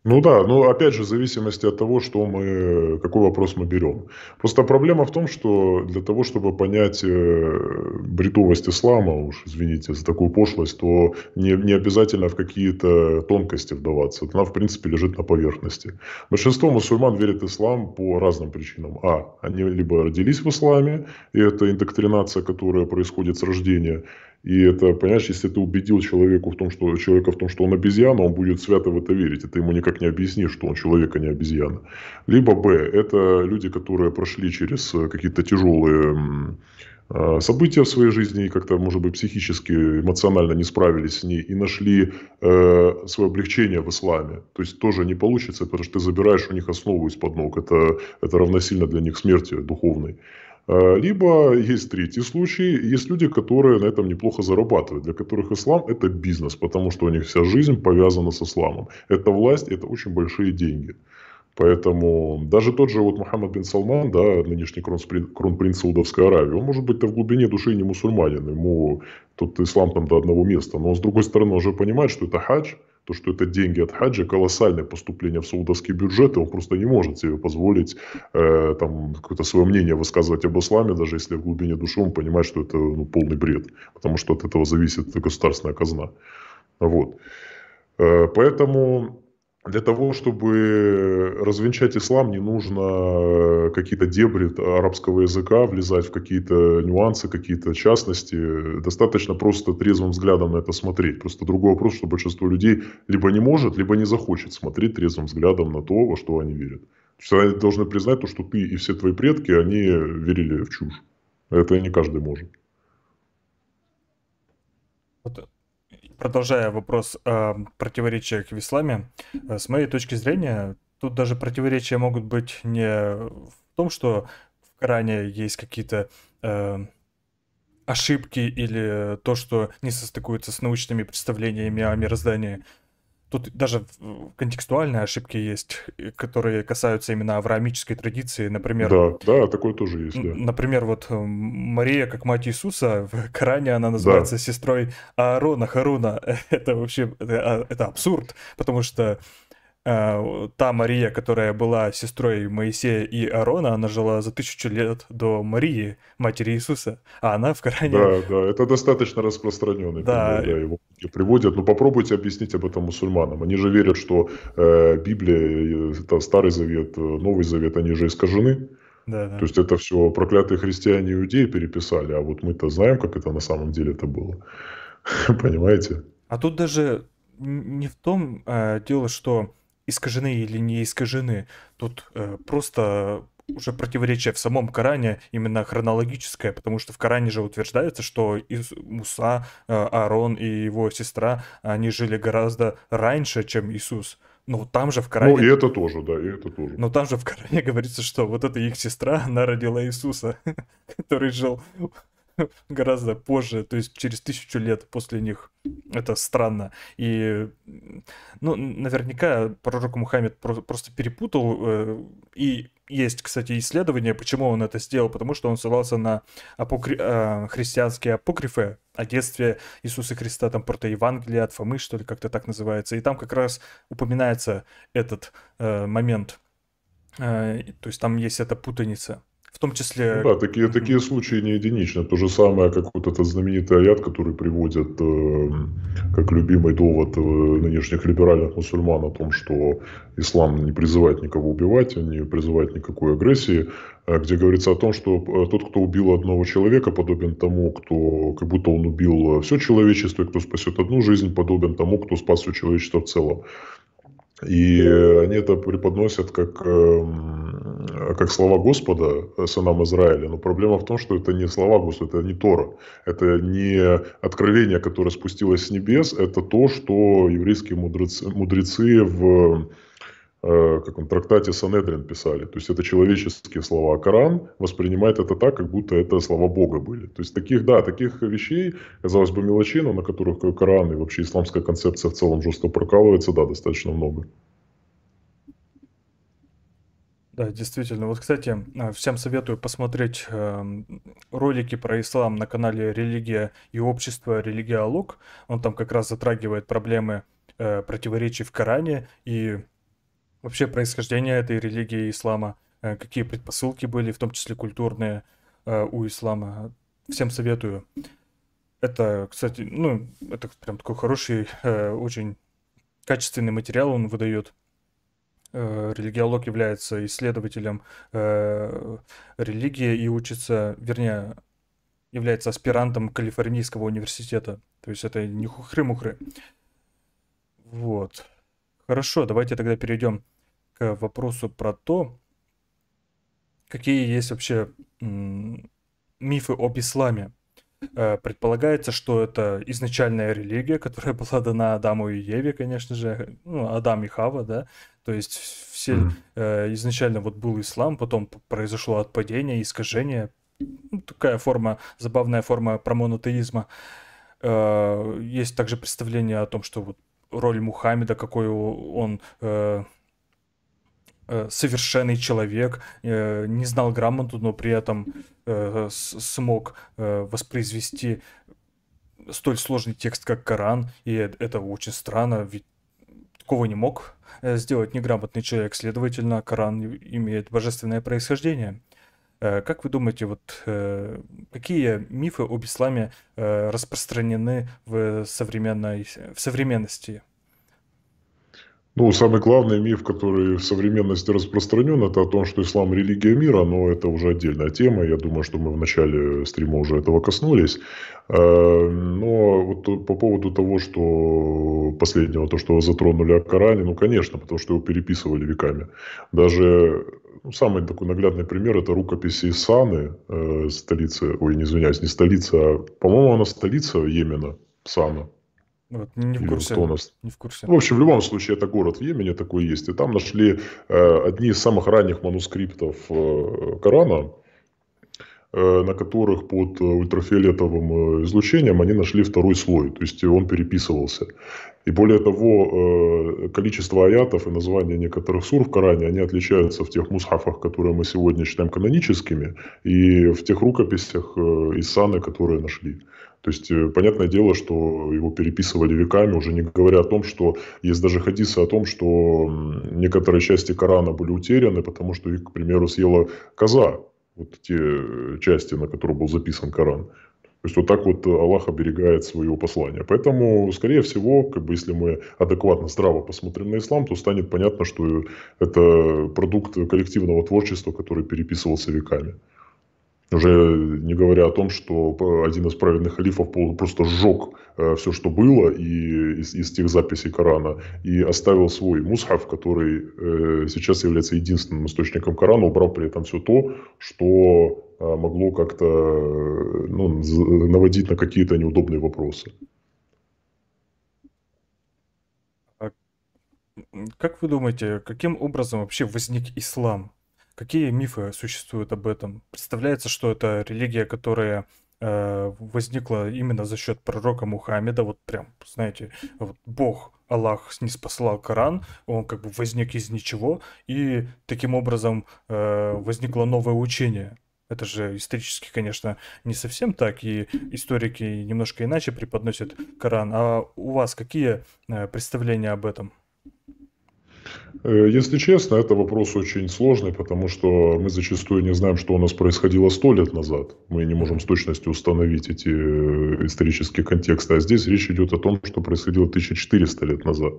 Ну да, но ну, опять же, в зависимости от того, что мы, какой вопрос мы берем. Просто проблема в том, что для того, чтобы понять э, бритовость ислама, уж извините за такую пошлость, то не, не обязательно в какие-то тонкости вдаваться. Она, в принципе, лежит на поверхности. Большинство мусульман верит в ислам по разным причинам. А, они либо родились в исламе, и это индоктринация, которая происходит с рождения – и это, понимаешь, если ты убедил человека в том, что, человека в том, что он обезьяна, он будет свято в это верить, и ты ему никак не объяснишь, что он человек, а не обезьяна. Либо Б, это люди, которые прошли через э, какие-то тяжелые э, события в своей жизни и как-то, может быть, психически, эмоционально не справились с ней и нашли э, свое облегчение в исламе. То есть тоже не получится, потому что ты забираешь у них основу из-под ног. Это, это равносильно для них смерти духовной. Э, либо есть третий случай, есть люди, которые на этом неплохо зарабатывают, для которых ислам – это бизнес, потому что у них вся жизнь повязана с исламом. Это власть, это очень большие деньги. Поэтому даже тот же вот Мухаммад бин Салман, да, нынешний кронпринц, кронпринц Саудовской Аравии, он может быть-то в глубине души не мусульманин, ему тут ислам там до одного места, но он, с другой стороны уже понимает, что это хадж – то, что это деньги от хаджа, колоссальное поступление в саудовский бюджет, и он просто не может себе позволить э, там какое-то свое мнение высказывать об исламе, даже если в глубине души он понимает, что это ну, полный бред, потому что от этого зависит государственная казна. Вот. Э, поэтому для того, чтобы развенчать ислам, не нужно э, какие-то дебри арабского языка, влезать в какие-то нюансы, какие-то частности. Достаточно просто трезвым взглядом на это смотреть. Просто другой вопрос, что большинство людей либо не может, либо не захочет смотреть трезвым взглядом на то, во что они верят. То есть они должны признать то, что ты и все твои предки, они верили в чушь. Это не каждый может. Вот продолжая вопрос о противоречиях в исламе, э, с моей точки зрения, тут даже противоречия могут быть не в том, что в Коране есть какие-то э, ошибки или то, что не состыкуется с научными представлениями о мироздании, Тут даже контекстуальные ошибки есть, э, которые касаются именно авраамической традиции, например... Да, да, такое тоже есть, да. Например, вот э, Мария, как мать Иисуса, в Коране она называется да. сестрой Аарона, Харуна. Это вообще, это, а, это абсурд, потому что Э, та Мария, которая была сестрой Моисея и Арона, она жила за тысячу лет до Марии, матери Иисуса, а она в Коране... Да, да, это достаточно распространенный да. пример, да, его приводят. Но попробуйте объяснить об этом мусульманам. Они же верят, что э, Библия, э, это Старый Завет, э, Новый Завет, они же искажены. Да, да. То есть это все проклятые христиане и иудеи переписали, а вот мы-то знаем, как это на самом деле это было. Понимаете? А тут даже не в том э, дело, что искажены или не искажены. Тут э, просто уже противоречие в самом Коране, именно хронологическое, потому что в Коране же утверждается, что из Муса, э, Аарон и его сестра, они жили гораздо раньше, чем Иисус. ну там же в Коране... Ну, и это тоже, да, и это тоже. Но там же в Коране говорится, что вот эта их сестра, она родила Иисуса, который жил гораздо позже, то есть через тысячу лет после них. Это странно. И, ну, наверняка пророк Мухаммед просто перепутал. Э, и есть, кстати, исследование, почему он это сделал, потому что он ссылался на апокри... Э, христианские апокрифы о детстве Иисуса Христа, там протоевангелие от Фомы, что ли, как-то так называется. И там как раз упоминается этот э, момент. то есть там есть эта путаница в том числе... Ну да, такие, такие случаи не единичны. То же самое, как вот этот знаменитый аят, который приводят э, как любимый довод э, нынешних либеральных мусульман о том, что ислам не призывает никого убивать, не призывает никакой агрессии, э, где говорится о том, что э, тот, кто убил одного человека, подобен тому, кто, как будто он убил все человечество, и кто спасет одну жизнь, подобен тому, кто спас все человечество в целом. И они это преподносят как... Э, Э, как слова Господа сынам Израиля, но проблема в том, что это не слова Господа, это не Тора, это не откровение, которое спустилось с небес, это то, что еврейские мудрецы, мудрецы в э, как он, трактате Санедрин писали. То есть это человеческие слова. А Коран воспринимает это так, как будто это слова Бога были. То есть таких, да, таких вещей, казалось бы, мелочей, но на которых Коран и вообще исламская концепция в целом жестко прокалывается, да, достаточно много. Да, действительно. Вот, кстати, а, всем советую посмотреть эм, ролики про ислам на канале «Религия и общество. Религиолог». Он там как раз затрагивает проблемы э, противоречий в Коране и вообще происхождение этой религии ислама, э, какие предпосылки были, в том числе культурные, э, у ислама. Всем советую. Это, кстати, ну, это прям такой хороший, очень качественный материал он выдает. Э, религиолог является исследователем э, религии и учится, вернее, является аспирантом Калифорнийского университета. То есть это не хухры-мухры. Вот. Хорошо, давайте тогда перейдем к вопросу про то, какие есть вообще мифы об исламе. Э, предполагается, что это изначальная религия, которая была дана Адаму и Еве, конечно же, ну, Адам и Хава, да, то есть все mm. э, изначально вот был ислам, потом произошло отпадение, искажение, ну, такая форма, забавная форма промонотеизма. Э, есть также представление о том, что вот роль Мухаммеда, какой он э, э, совершенный человек, э, не знал грамоту, но при этом э, смог э, воспроизвести столь сложный текст, как Коран, и это очень странно, ведь такого не мог э, сделать неграмотный человек, следовательно, Коран имеет божественное происхождение. Э, как вы думаете, вот э, какие мифы об исламе распространены в, современной, в современности? Ну, самый главный миф, который в современности распространен, это о том, что ислам – религия мира, но это уже отдельная тема. Я думаю, что мы в начале стрима уже этого коснулись. Э, но вот по поводу того, что последнего, то, что затронули о Коране, ну, конечно, потому что его переписывали веками. Даже ну, самый такой наглядный пример – это рукописи Саны, э, столицы, ой, не извиняюсь, не столица, а, по-моему, она столица Йемена, Сана – вот, не, в курсе, не ну, в курсе. в общем, в любом случае, это город в Йемене такой есть. И там нашли э, одни из самых ранних манускриптов э, Корана, э, на которых под э, ультрафиолетовым э, излучением они нашли второй слой. То есть, э, он переписывался. И более того, количество аятов и названия некоторых сур в Коране, они отличаются в тех мусхафах, которые мы сегодня считаем каноническими, и в тех рукописях Исаны, которые нашли. То есть, э, понятное дело, что его переписывали веками, уже не говоря о том, что есть даже хадисы о том, что некоторые части Корана были утеряны, потому что их, к примеру, съела коза, вот те э, части, на которые был записан Коран. То есть вот так вот Аллах оберегает свое послание. Поэтому, скорее всего, как бы, если мы адекватно, здраво посмотрим на ислам, то станет понятно, что это продукт коллективного творчества, который переписывался веками. Уже не говоря о том, что э, один из праведных халифов просто сжег э, все, что было и из, из тех записей Корана, и оставил свой мусхав, который э, сейчас является единственным источником Корана, убрал при этом все то, что могло как-то ну, наводить на какие-то неудобные вопросы. А, как вы думаете, каким образом вообще возник ислам? Какие мифы существуют об этом? Представляется, что это религия, которая э, возникла именно за счет пророка Мухаммеда, вот прям, знаете, вот Бог, Аллах не спасал Коран, он как бы возник из ничего, и таким образом э, возникло новое учение. Это же исторически, конечно, не совсем так, и историки немножко иначе преподносят Коран. А у вас какие э, представления об этом? Э, если честно, это вопрос очень сложный, потому что мы зачастую не знаем, что у нас происходило сто лет назад. Мы не можем с точностью установить эти э, исторические контексты. А здесь речь идет о том, что происходило 1400 лет назад.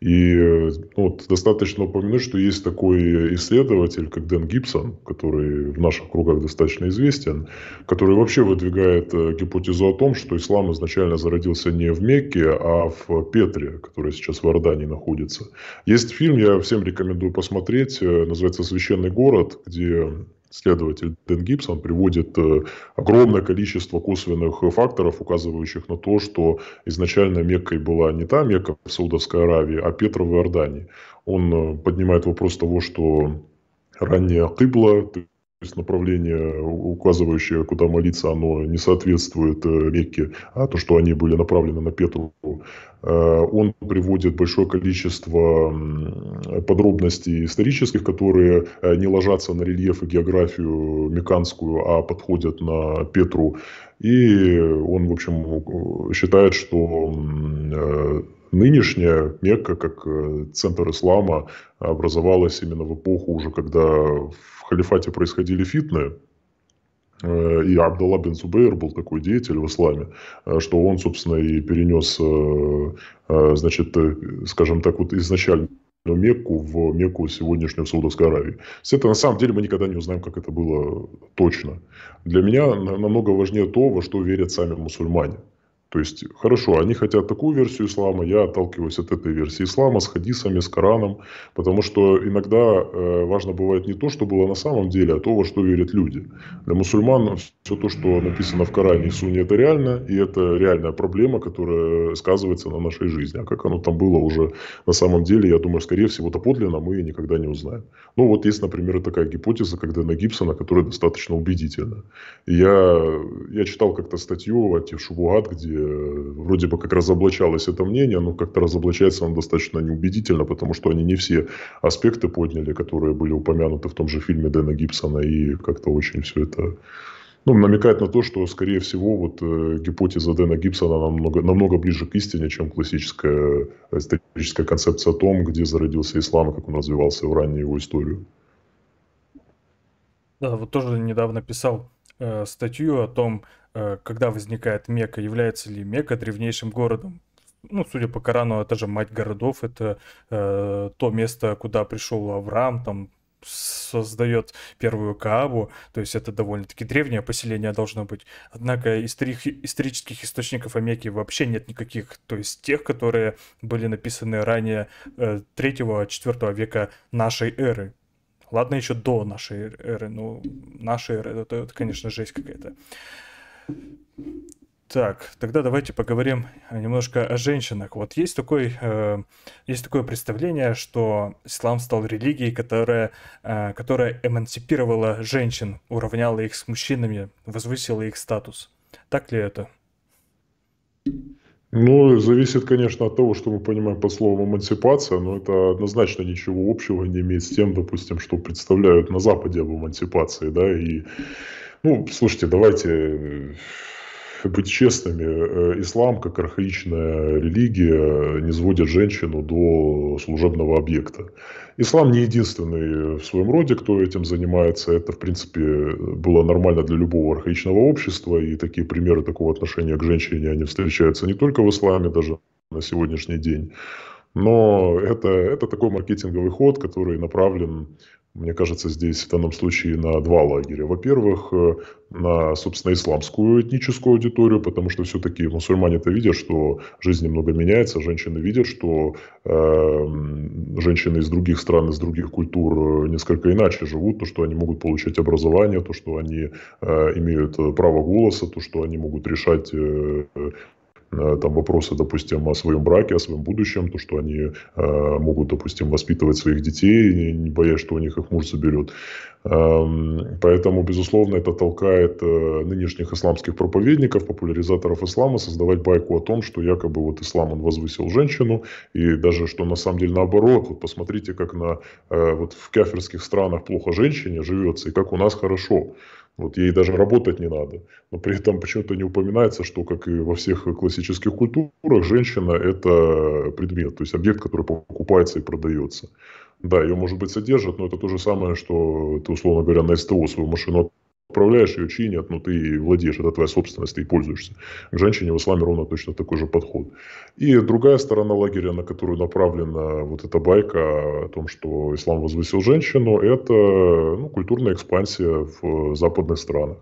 И э, вот, достаточно упомянуть, что есть такой исследователь, как Дэн Гибсон, который в наших кругах достаточно известен, который вообще выдвигает гипотезу о том, что ислам изначально зародился не в Мекке, а в Петре, которая сейчас в Иордании находится. Есть фильм, я всем рекомендую посмотреть. Э, называется «Священный город», где следователь Дэн Гибсон приводит э, огромное количество косвенных факторов, указывающих на то, что изначально Меккой была не та Мекка в Саудовской Аравии, а Петра в Иордании. Он э, поднимает вопрос того, что ранняя Кыбла, то есть направление, указывающее, куда молиться, оно не соответствует Мекке, а то, что они были направлены на Петру, Э, он приводит большое количество подробностей исторических, которые э, не ложатся на рельеф и географию меканскую, а подходят на Петру. И он, в общем, считает, что э, нынешняя Мекка, как центр ислама, образовалась именно в эпоху уже, когда в халифате происходили фитны, Э, и Абдулла бен Зубейр был такой деятель в исламе, э, что он, собственно, и перенес, э, значит, скажем так, вот изначально Мекку в Мекку сегодняшнюю в Саудовской Аравии. Это на самом деле мы никогда не узнаем, как это было точно. Для меня намного важнее то, во что верят сами мусульмане. То есть, хорошо, они хотят такую версию ислама, я отталкиваюсь от этой версии ислама с хадисами, с Кораном, потому что иногда э, важно бывает не то, что было на самом деле, а то, во что верят люди. Для мусульман все то, что написано в Коране и Суне, это реально, и это реальная проблема, которая сказывается на нашей жизни. А как оно там было уже на самом деле, я думаю, скорее всего, доподлинно а мы никогда не узнаем. Ну, вот есть, например, такая гипотеза, когда на Гибсона, которая достаточно убедительна. Я, я читал как-то статью о Тевшубуат, где Э, вроде бы как разоблачалось это мнение, но как-то разоблачается оно достаточно неубедительно, потому что они не все аспекты подняли, которые были упомянуты в том же фильме Дэна Гибсона, и как-то очень все это ну, намекает на то, что, скорее всего, вот э, гипотеза Дэна Гибсона намного, намного ближе к истине, чем классическая э, историческая концепция о том, где зародился ислам и как он развивался в раннюю его историю. Да, вот тоже недавно писал э, статью о том, Э, когда возникает Мека, является ли Мека древнейшим городом? Ну, судя по Корану, это же мать городов, это э, то место, куда пришел Авраам, там создает первую Каабу, то есть это довольно-таки древнее поселение должно быть. Однако истори- исторических источников Омеки вообще нет никаких, то есть тех, которые были написаны ранее э, 3-4 века нашей эры. Ладно, еще до нашей эры, но нашей эры это, это конечно, жесть какая-то. Так, тогда давайте поговорим немножко о женщинах. Вот есть, такой, э, есть такое представление, что ислам стал религией, которая, э, которая эмансипировала женщин, уравняла их с мужчинами, возвысила их статус. Так ли это? Ну, зависит, конечно, от того, что мы понимаем под словом эмансипация, но это однозначно ничего общего не имеет с тем, допустим, что представляют на Западе об эмансипации, да, и ну, слушайте, давайте э, быть честными, э, ислам, как архаичная религия, не сводит женщину до служебного объекта. Ислам не единственный в своем роде, кто этим занимается. Это, в принципе, было нормально для любого архаичного общества, и такие примеры такого отношения к женщине, они встречаются не только в исламе, даже на сегодняшний день. Но это, это такой маркетинговый ход, который направлен мне кажется, здесь в данном случае на два лагеря. Во-первых, э, на, собственно, исламскую этническую аудиторию, потому что все-таки мусульмане-то видят, что жизнь немного меняется, женщины видят, что э, женщины из других стран, из других культур э, несколько иначе живут, то, что они могут получать образование, то, что они э, имеют э, право голоса, то, что они могут решать э, Э, там вопросы, допустим, о своем браке, о своем будущем, то, что они э, могут, допустим, воспитывать своих детей, не боясь, что у них их муж заберет. Эм, поэтому, безусловно, это толкает э, нынешних исламских проповедников, популяризаторов ислама создавать байку о том, что якобы вот ислам он возвысил женщину, и даже что на самом деле наоборот. Вот посмотрите, как на, вот в кафирских странах плохо женщине живется, и как у нас хорошо. Вот ей даже работать не надо. Но при этом почему-то не упоминается, что, как и во всех классических культурах, женщина – это предмет, то есть объект, который покупается и продается. Да, ее, может быть, содержат, но это то же самое, что ты, условно говоря, на СТО свою машину управляешь, ее чинят, но ты владеешь, это твоя собственность, ты и пользуешься. К женщине в исламе ровно точно такой же подход. И другая сторона лагеря, на которую направлена вот эта байка о том, что ислам возвысил женщину, это ну, культурная экспансия в западных странах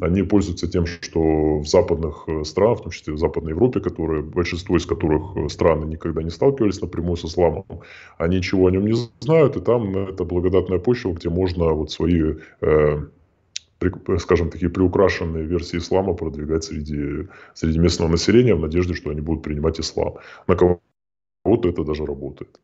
они пользуются тем, что в западных странах, в том числе в Западной Европе, которые, большинство из которых страны никогда не сталкивались напрямую с исламом, они ничего о нем не знают, и там ну, это благодатная почва, где можно вот свои э, скажем, такие приукрашенные версии ислама продвигать среди, среди местного населения в надежде, что они будут принимать ислам. На кого-то это даже работает.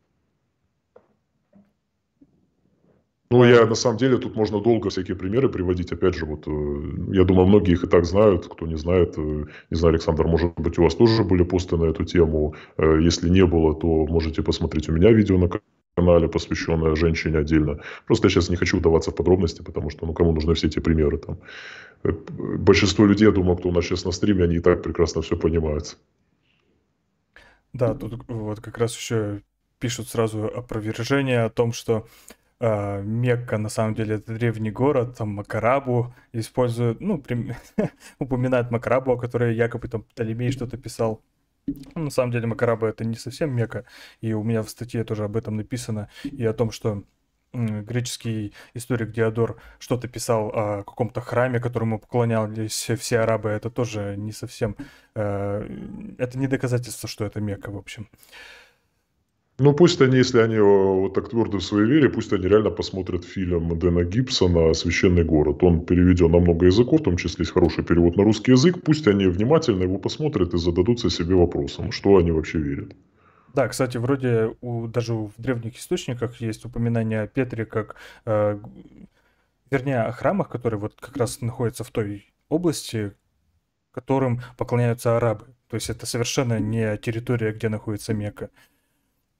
Ну, я на самом деле тут можно долго всякие примеры приводить. Опять же, вот э, я думаю, многие их и так знают. Кто не знает, э, не знаю, Александр, может быть, у вас тоже были посты на эту тему. Э, если не было, то можете посмотреть у меня видео на канале, посвященная женщине отдельно. Просто я сейчас не хочу вдаваться в подробности, потому что, ну, кому нужны все эти примеры там. Э, большинство людей, я думаю, кто у нас сейчас на стриме, они и так прекрасно все понимают. Да, тут вот как раз еще пишут сразу опровержение о том, что э, Мекка на самом деле это древний город, там Макарабу используют, ну, при... упоминают Макарабу, о которой якобы там Птолемей что-то писал. Ну, на самом деле Макараба это не совсем мека, и у меня в статье тоже об этом написано, и о том, что греческий историк Диодор что-то писал о каком-то храме, которому поклонялись все арабы, это тоже не совсем... Э, это не доказательство, что это Мека, в общем. Ну, пусть они, если они э, вот так твердо в своей вере, пусть они реально посмотрят фильм Дэна Гибсона «Священный город». Он переведен на много языков, в том числе есть хороший перевод на русский язык. Пусть они внимательно его посмотрят и зададутся себе вопросом, что они вообще верят. Да, кстати, вроде у, даже в древних источниках есть упоминание о Петре как... Э, вернее, о храмах, которые вот как раз находятся в той области, которым поклоняются арабы. То есть это совершенно не территория, где находится Мекка.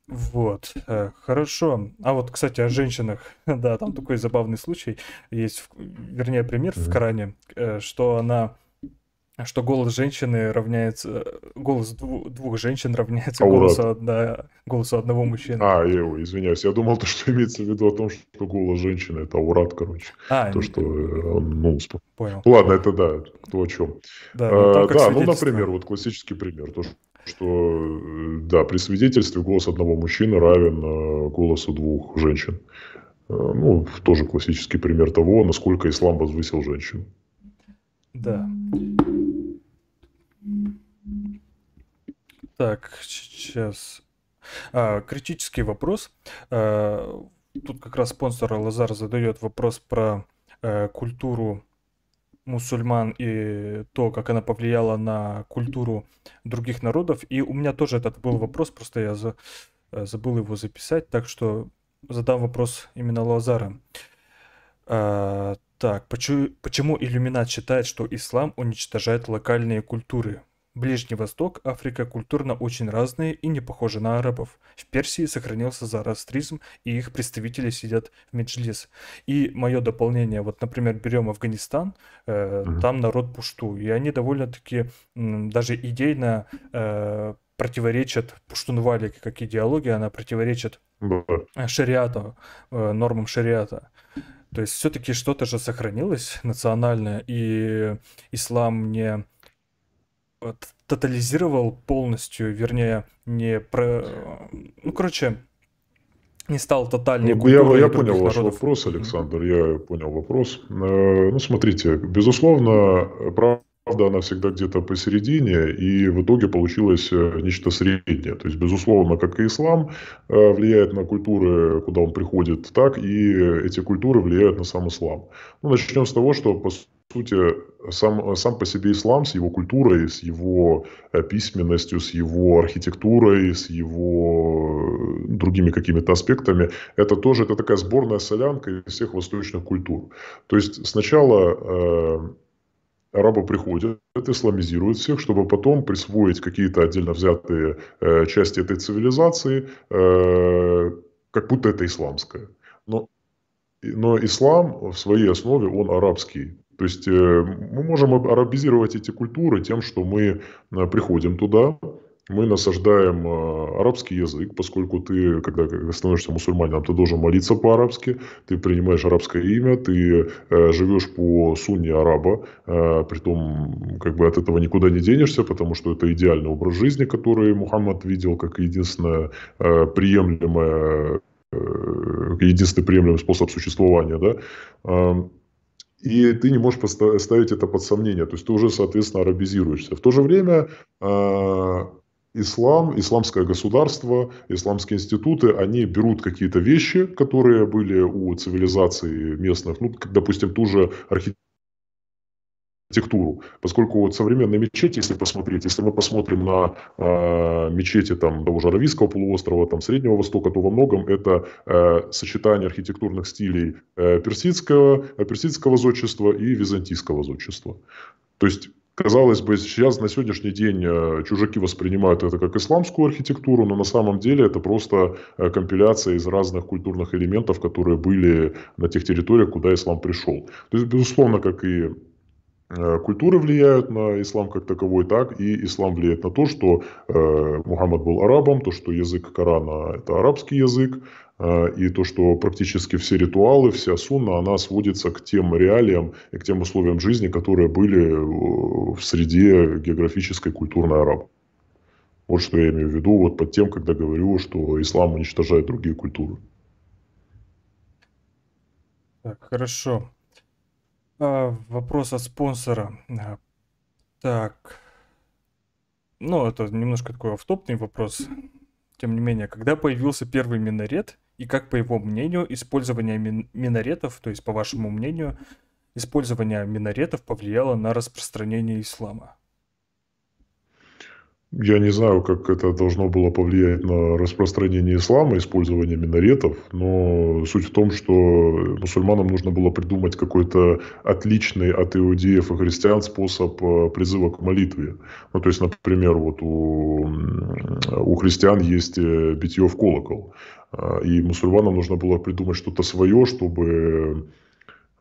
Вот, э, хорошо. А вот, кстати, о женщинах. Да, там такой забавный случай есть, вернее, пример в Коране, э, что она что голос женщины равняется голос дву, двух женщин равняется а голосу, да. одна, голосу одного мужчины. А, его, извиняюсь, я думал, то, что имеется в виду о том, что голос женщины это урат, короче. А, то, не... что э, ну, понял. Ладно, это да, кто о чем. Да, ну, там, да ну, например, вот классический пример, то, что э, да, при свидетельстве голос одного мужчины равен э, голосу двух женщин. Э, ну, тоже классический пример того, насколько ислам возвысил женщин. Да. Так, сейчас. А, критический вопрос. А, тут как раз спонсор Лазар задает вопрос про а, культуру мусульман и то, как она повлияла на культуру других народов. И у меня тоже этот был вопрос, просто я за, э, забыл его записать, так что задам вопрос именно Лазара. А, э, так, почему, почему иллюминат считает, что ислам уничтожает локальные культуры? Ближний Восток, Африка культурно очень разные и не похожи на арабов. В Персии сохранился зарастризм, и их представители сидят в Меджлис. И мое дополнение, вот, например, берем Афганистан, э, mm там народ пушту, и они довольно-таки даже идейно э, противоречат пуштунвалике как идеология, она противоречит э, шариату, э, нормам шариата. То есть все-таки что-то же сохранилось национальное, и ислам не тотализировал полностью, вернее, не про... Ну, короче, не стал тотальной Нет, ну, Я, я понял ваш народов. вопрос, Александр, я понял вопрос. Э, ну, смотрите, безусловно, правда, она всегда где-то посередине, и в итоге получилось э, нечто среднее. То есть, безусловно, как и ислам э, влияет на культуры, куда он приходит, так и эти культуры влияют на сам ислам. Ну, начнем с того, что, по сути, э, сам, э, сам по себе ислам с его культурой, с его э, письменностью, с его архитектурой, с его другими какими-то аспектами, это тоже это такая сборная солянка из всех восточных культур. То есть сначала э, арабы приходят, исламизируют всех, чтобы потом присвоить какие-то отдельно взятые э, части этой цивилизации, э, как будто это исламское. Но но ислам в своей основе, он арабский. То есть э, мы можем арабизировать эти культуры тем, что мы э, приходим туда, мы насаждаем э, арабский язык, поскольку ты, когда становишься мусульманином, ты должен молиться по-арабски, ты принимаешь арабское имя, ты живешь по сунне араба, притом как бы от этого никуда не денешься, потому что это идеальный образ жизни, который Мухаммад видел как единственное приемлемое единственный приемлемый способ существования, да, эм, и ты не можешь ставить это под сомнение. То есть ты уже, соответственно, арабизируешься. В то же время э, ислам, исламское государство, исламские институты, они берут какие-то вещи, которые были у цивилизации местных, ну, допустим, ту же архитектуру архитектуру. Поскольку вот современная мечеть, если посмотреть, если мы посмотрим на э, мечети там, того же Аравийского полуострова, там, Среднего Востока, то во многом это э, сочетание архитектурных стилей э, персидского, э, персидского зодчества и византийского зодчества. То есть Казалось бы, сейчас на сегодняшний день э, чужаки воспринимают это как исламскую архитектуру, но на самом деле это просто э, компиляция из разных культурных элементов, которые были на тех территориях, куда ислам пришел. То есть, безусловно, как и Э, культуры влияют на ислам как таковой, так и ислам влияет на то, что э, Мухаммад был арабом, то, что язык Корана – это арабский язык, э, и то, что практически все ритуалы, вся сунна, она сводится к тем реалиям и к тем условиям жизни, которые были э, в среде географической культурной арабов. Вот что я имею в виду вот под тем, когда говорю, что ислам уничтожает другие культуры. Так, хорошо. А, вопрос от спонсора. А, так. Ну, это немножко такой автопный вопрос. Тем не менее, когда появился первый минарет и как, по его мнению, использование минаретов, то есть, по вашему мнению, использование минаретов повлияло на распространение ислама? Я не знаю, как это должно было повлиять на распространение ислама, использование минаретов, но суть в том, что мусульманам нужно было придумать какой-то отличный от иудеев и христиан способ э, призыва к молитве. Ну, то есть, например, вот у, у христиан есть э, битье в колокол, а, и мусульманам нужно было придумать что-то свое, чтобы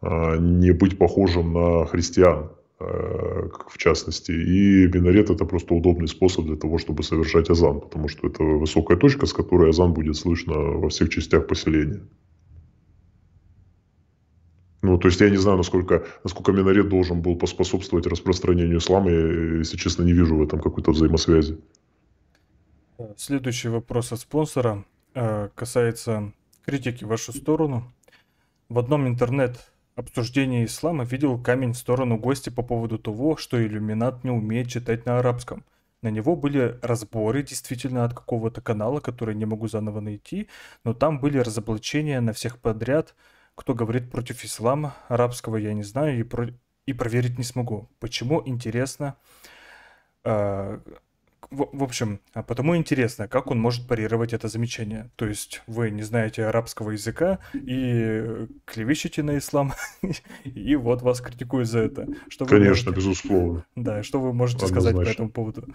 э, не быть похожим на христиан. Э, в частности. И минарет это просто удобный способ для того, чтобы совершать азан, потому что это высокая точка, с которой азан будет слышно во всех частях поселения. Ну, то есть я не знаю, насколько, насколько минарет должен был поспособствовать распространению ислама, я, если честно, не вижу в этом какой-то взаимосвязи. Следующий вопрос от спонсора э, касается критики в вашу сторону. В одном интернет обсуждении ислама видел камень в сторону гостя по поводу того, что иллюминат не умеет читать на арабском. На него были разборы действительно от какого-то канала, который не могу заново найти, но там были разоблачения на всех подряд, кто говорит против ислама, арабского я не знаю и, про... и проверить не смогу. Почему, интересно, а, в, в общем, а потому интересно, как он может парировать это замечание. То есть вы не знаете арабского языка и клевещете на ислам, и вот вас критикуют за это. Что Конечно, можете... безусловно. Да, что вы можете Однозначно. сказать по этому поводу?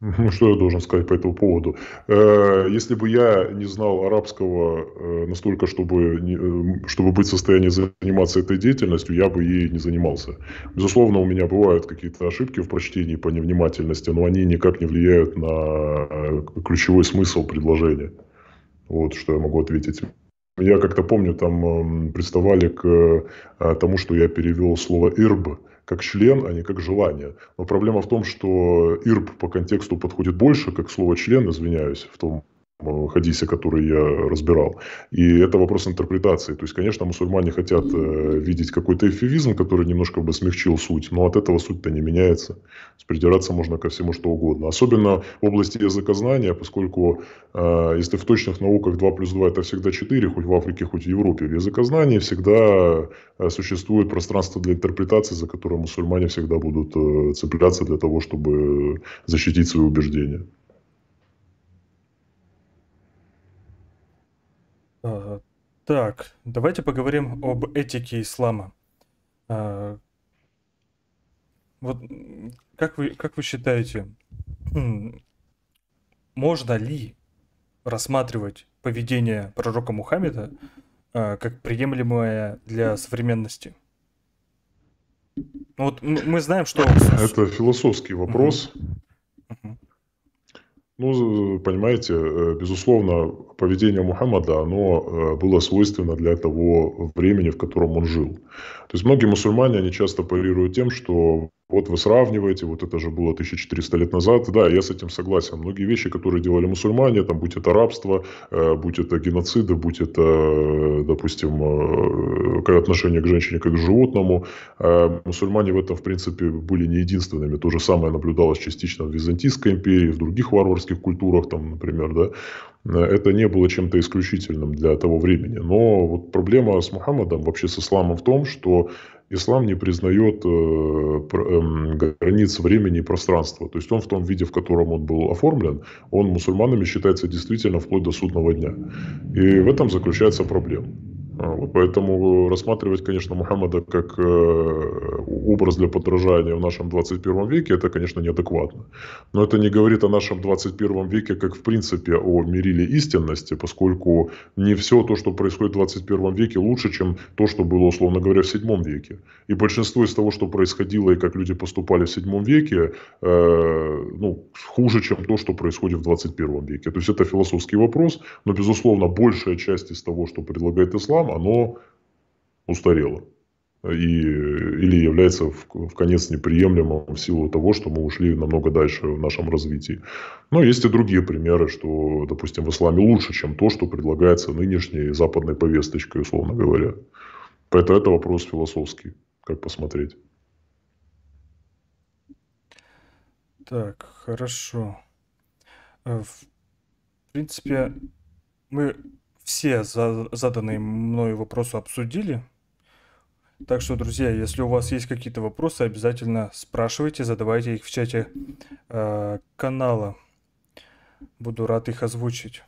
Ну, что я должен сказать по этому поводу? Э, если бы я не знал арабского э, настолько, чтобы, э, чтобы быть в состоянии заниматься этой деятельностью, я бы ей не занимался. Безусловно, у меня бывают какие-то ошибки в прочтении по невнимательности, но они никак не влияют на ключевой смысл предложения. Вот что я могу ответить. Я как-то помню, там эм, приставали к тому, что я перевел слово «ирб», как член, а не как желание. Но проблема в том, что ИРП по контексту подходит больше, как слово «член», извиняюсь, в том Э, хадисе, который я разбирал. И это вопрос интерпретации. То есть, конечно, мусульмане хотят э, видеть какой-то эфевизм, который немножко бы смягчил суть, но от этого суть-то не меняется. То есть, придираться можно ко всему что угодно. Особенно в области языкознания, поскольку э, если в точных науках 2 плюс 2 это всегда 4, хоть в Африке, хоть в Европе, в языкознании всегда э, существует пространство для интерпретации, за которое мусульмане всегда будут э, цепляться для того, чтобы защитить свои убеждения. А, так, давайте поговорим об этике ислама. А, вот как вы, как вы считаете, можно ли рассматривать поведение пророка Мухаммеда а, как приемлемое для современности? Ну, вот мы знаем, что... Это философский вопрос. Угу. Ну, понимаете, э, безусловно, поведение Мухаммада, оно э, было свойственно для того времени, в котором он жил. То есть многие мусульмане, они часто парируют тем, что вот вы сравниваете, вот это же было 1400 лет назад. Да, я с этим согласен. Многие вещи, которые делали мусульмане, там, будь это рабство, э, будь это геноциды, будь это, э, допустим, э, отношение к женщине как к животному, мусульмане в этом, в принципе, были не единственными. То же самое наблюдалось частично в Византийской империи, в других варварских культурах, там, например, да. Э, это не было чем-то исключительным для того времени. Но вот проблема с Мухаммадом, вообще с исламом в том, что ислам не признает э, эм, границ времени и пространства. То есть он в том виде, в котором он был оформлен, он мусульманами считается действительно вплоть до судного дня. И в этом заключается проблема. Поэтому рассматривать, конечно, Мухаммада как э, образ для подражания в нашем 21 веке, это, конечно, неадекватно. Но это не говорит о нашем 21 веке как, в принципе, о мериле истинности, поскольку не все то, что происходит в 21 веке, лучше, чем то, что было, условно говоря, в 7 веке. И большинство из того, что происходило и как люди поступали в 7 веке, э, ну, хуже, чем то, что происходит в 21 веке. То есть это философский вопрос, но, безусловно, большая часть из того, что предлагает ислам, программ, оно устарело и, или является в, в конец неприемлемым в силу того, что мы ушли намного дальше в нашем развитии. Но есть и другие примеры, что, допустим, в исламе лучше, чем то, что предлагается нынешней западной повесточкой, условно говоря. Поэтому это вопрос философский, как посмотреть. Так, хорошо. Э, в принципе, мы все заданные мною вопросы обсудили. Так что, друзья, если у вас есть какие-то вопросы, обязательно спрашивайте, задавайте их в чате э, канала. Буду рад их озвучить.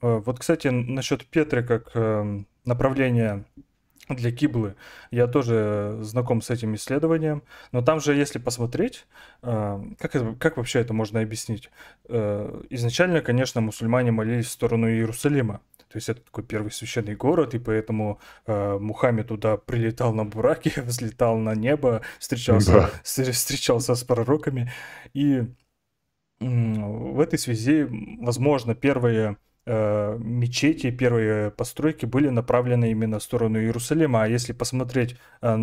Э, вот, кстати, насчет Петры как э, направления для Киблы. Я тоже знаком с этим исследованием. Но там же, если посмотреть, э, как, это, как вообще это можно объяснить? Э, изначально, конечно, мусульмане молились в сторону Иерусалима. То есть это такой первый священный город, и поэтому э, Мухаммед туда прилетал на бураке, взлетал на небо, встречался, да. с, встречался с пророками. И в этой связи, возможно, первые э, мечети, первые постройки были направлены именно в сторону Иерусалима. А если посмотреть, э,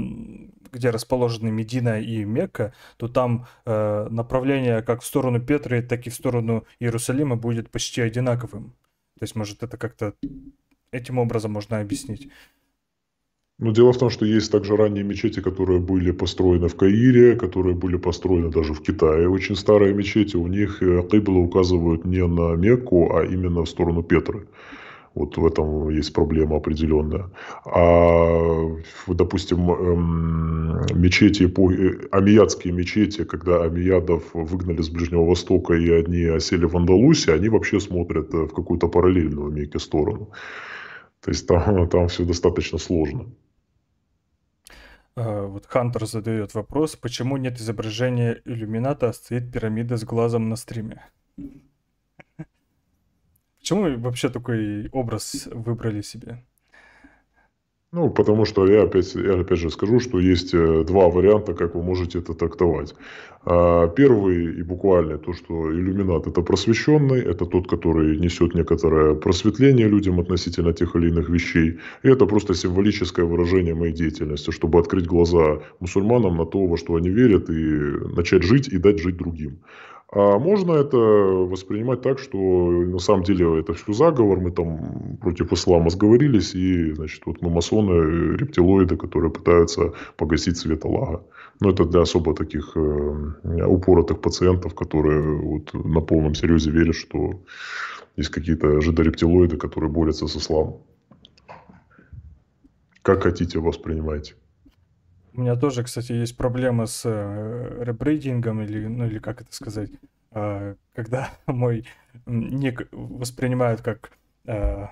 где расположены Медина и Мекка, то там э, направление как в сторону Петры, так и в сторону Иерусалима будет почти одинаковым. То есть, может, это как-то этим образом можно объяснить. Но ну, дело в том, что есть также ранние мечети, которые были построены в Каире, которые были построены даже в Китае. Очень старые мечети, у них э, кыблы указывают не на Мекку, а именно в сторону Петры. Вот в этом есть проблема определенная. А, допустим, эм, мечети, э, амиядские мечети, когда амиядов выгнали с Ближнего Востока и одни осели в Андалусии, они вообще смотрят э, в какую-то параллельную Мекке сторону. То есть там, там все достаточно сложно. Э, вот Хантер задает вопрос, почему нет изображения иллюмината, а стоит пирамида с глазом на стриме? Почему вообще такой образ выбрали себе? Ну, потому что я опять, я опять же скажу, что есть э, два варианта, как вы можете это трактовать. А, первый и буквально то, что иллюминат это просвещенный, это тот, который несет некоторое просветление людям относительно тех или иных вещей. И это просто символическое выражение моей деятельности, чтобы открыть глаза мусульманам на то, во что они верят, и начать жить и дать жить другим. А можно это воспринимать так, что на самом деле это все заговор, мы там против ислама сговорились, и, значит, вот мы масоны, рептилоиды, которые пытаются погасить свет Аллаха. Но это для особо таких э, упоротых пациентов, которые вот на полном серьезе верят, что есть какие-то жидорептилоиды, которые борются с исламом. Как хотите, воспринимайте. У меня тоже, кстати, есть проблема с э, ребрейдингом, или, ну, или как это сказать, а, когда мой ник воспринимают как... А,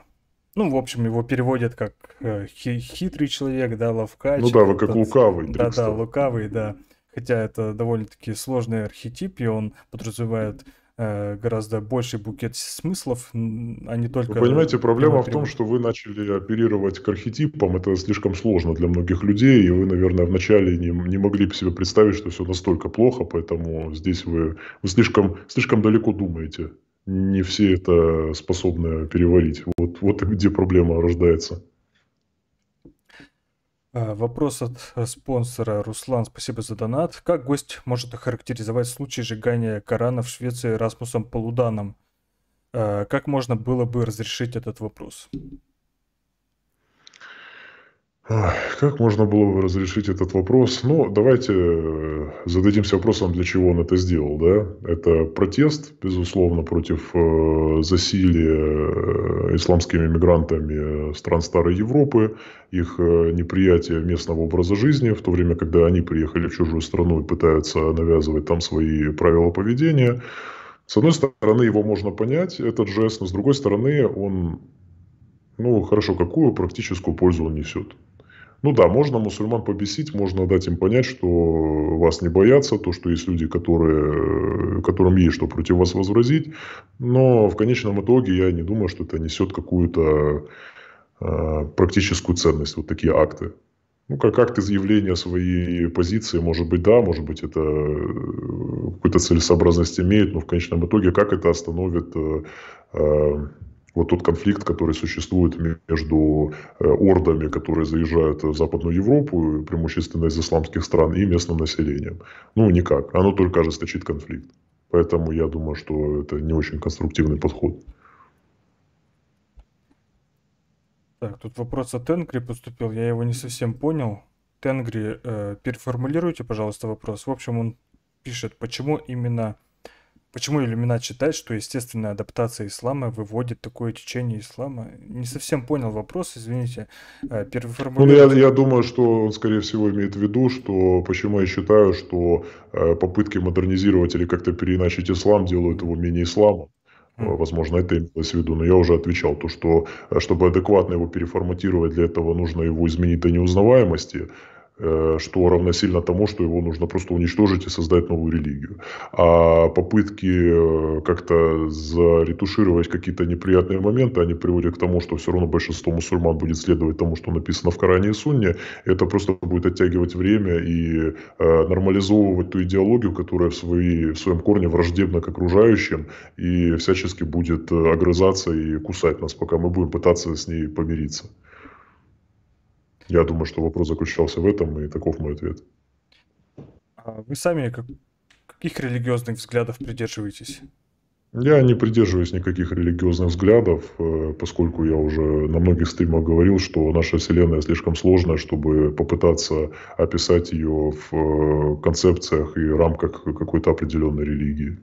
ну, в общем, его переводят как э, хитрый человек, да, ловкач. Ну да, вы как лукавый. Да-да, лукавый, да. Хотя это довольно-таки сложный архетип, и он подразумевает Э, гораздо больший букет смыслов, а не только... Вы понимаете, проблема в том, что вы начали оперировать к архетипам, это слишком сложно для многих людей, и вы, наверное, вначале не, не могли бы себе представить, что все настолько плохо, поэтому здесь вы, вы слишком, слишком далеко думаете. Не все это способны переварить. Вот, вот где проблема рождается. А, вопрос от э, спонсора Руслан, спасибо за донат. Как гость может охарактеризовать случай сжигания Корана в Швеции Расмусом Полуданом? А, как можно было бы разрешить этот вопрос? Как можно было бы разрешить этот вопрос? Ну, давайте э, зададимся вопросом, для чего он это сделал. Да? Это протест, безусловно, против э, засилия э, исламскими мигрантами стран Старой Европы, их неприятие местного образа жизни, в то время, когда они приехали в чужую страну и пытаются навязывать там свои правила поведения. С одной стороны, его можно понять, этот жест, но с другой стороны, он ну, хорошо, какую практическую пользу он несет? Ну да, можно мусульман побесить, можно дать им понять, что вас не боятся, то, что есть люди, которые, э, которым есть что против вас возразить. Но в конечном итоге я не думаю, что это несет какую-то э, практическую ценность, вот такие акты. Ну, как акт изъявления своей позиции, может быть, да, может быть, это э, какую-то целесообразность имеет, но в конечном итоге, как это остановит э, э, вот тот конфликт, который существует между э, ордами, которые заезжают в Западную Европу, преимущественно из исламских стран, и местным населением. Ну, никак. Оно только ожесточит конфликт. Поэтому я думаю, что это не очень конструктивный подход. Так, тут вопрос от Тенгри поступил, я его не совсем понял. Тенгри, э, переформулируйте, пожалуйста, вопрос. В общем, он пишет, почему именно Почему Иллюминат считает, что естественная адаптация ислама выводит такое течение ислама? Не совсем понял вопрос, извините. Э, Переформулировал... Ну, я, я думаю, что он, скорее всего, имеет в виду, что почему я считаю, что э, попытки модернизировать или как-то переиначить ислам делают его менее исламом. Э, возможно, это имелось в виду, но я уже отвечал, то, что чтобы адекватно его переформатировать, для этого нужно его изменить до неузнаваемости, Э, что равносильно тому, что его нужно просто уничтожить и создать новую религию. А попытки э, как-то заретушировать какие-то неприятные моменты, они приводят к тому, что все равно большинство мусульман будет следовать тому, что написано в Коране и Сунне. Это просто будет оттягивать время и э, нормализовывать ту идеологию, которая в, свои, в своем корне враждебна к окружающим и всячески будет огрызаться и кусать нас, пока мы будем пытаться с ней помириться. Я думаю, что вопрос заключался в этом, и таков мой ответ. А вы сами как, каких религиозных взглядов придерживаетесь? Я не придерживаюсь никаких религиозных взглядов, э, поскольку я уже на многих стримах говорил, что наша Вселенная слишком сложная, чтобы попытаться описать ее в э, концепциях и рамках какой-то определенной религии.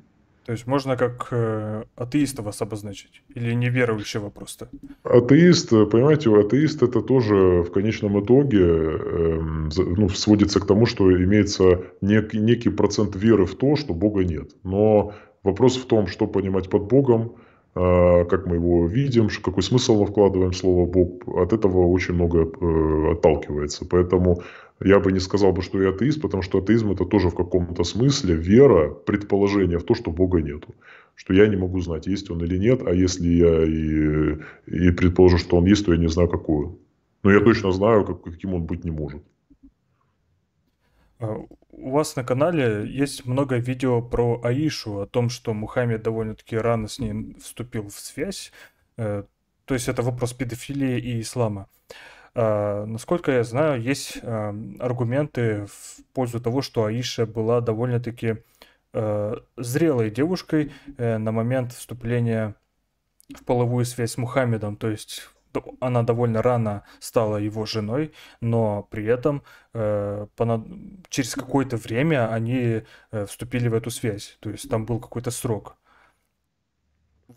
То есть можно как э, атеиста вас обозначить? Или неверующего просто? Атеист, э, понимаете, атеист это тоже в конечном итоге э, ну, сводится к тому, что имеется нек, некий процент веры в то, что Бога нет. Но вопрос в том, что понимать под Богом, э, как мы его видим, какой смысл мы вкладываем в слово Бог, от этого очень много э, отталкивается. Поэтому я бы не сказал бы, что я атеист, потому что атеизм это тоже в каком-то смысле вера, предположение в то, что Бога нету. Что я не могу знать, есть он или нет, а если я и, и предположу, что он есть, то я не знаю, какую. Но я точно знаю, как, каким он быть не может. А, у вас на канале есть много видео про Аишу, о том, что Мухаммед довольно-таки рано с ней вступил в связь. Э, то есть это вопрос педофилии и ислама. Uh, а, насколько я знаю, есть а, аргументы в пользу того, что Аиша была довольно-таки э, зрелой девушкой э, на момент вступления в половую связь с Мухаммедом, то есть она довольно рано стала его женой, но при этом э, понад... через какое-то время они э, вступили в эту связь, то есть там был какой-то срок.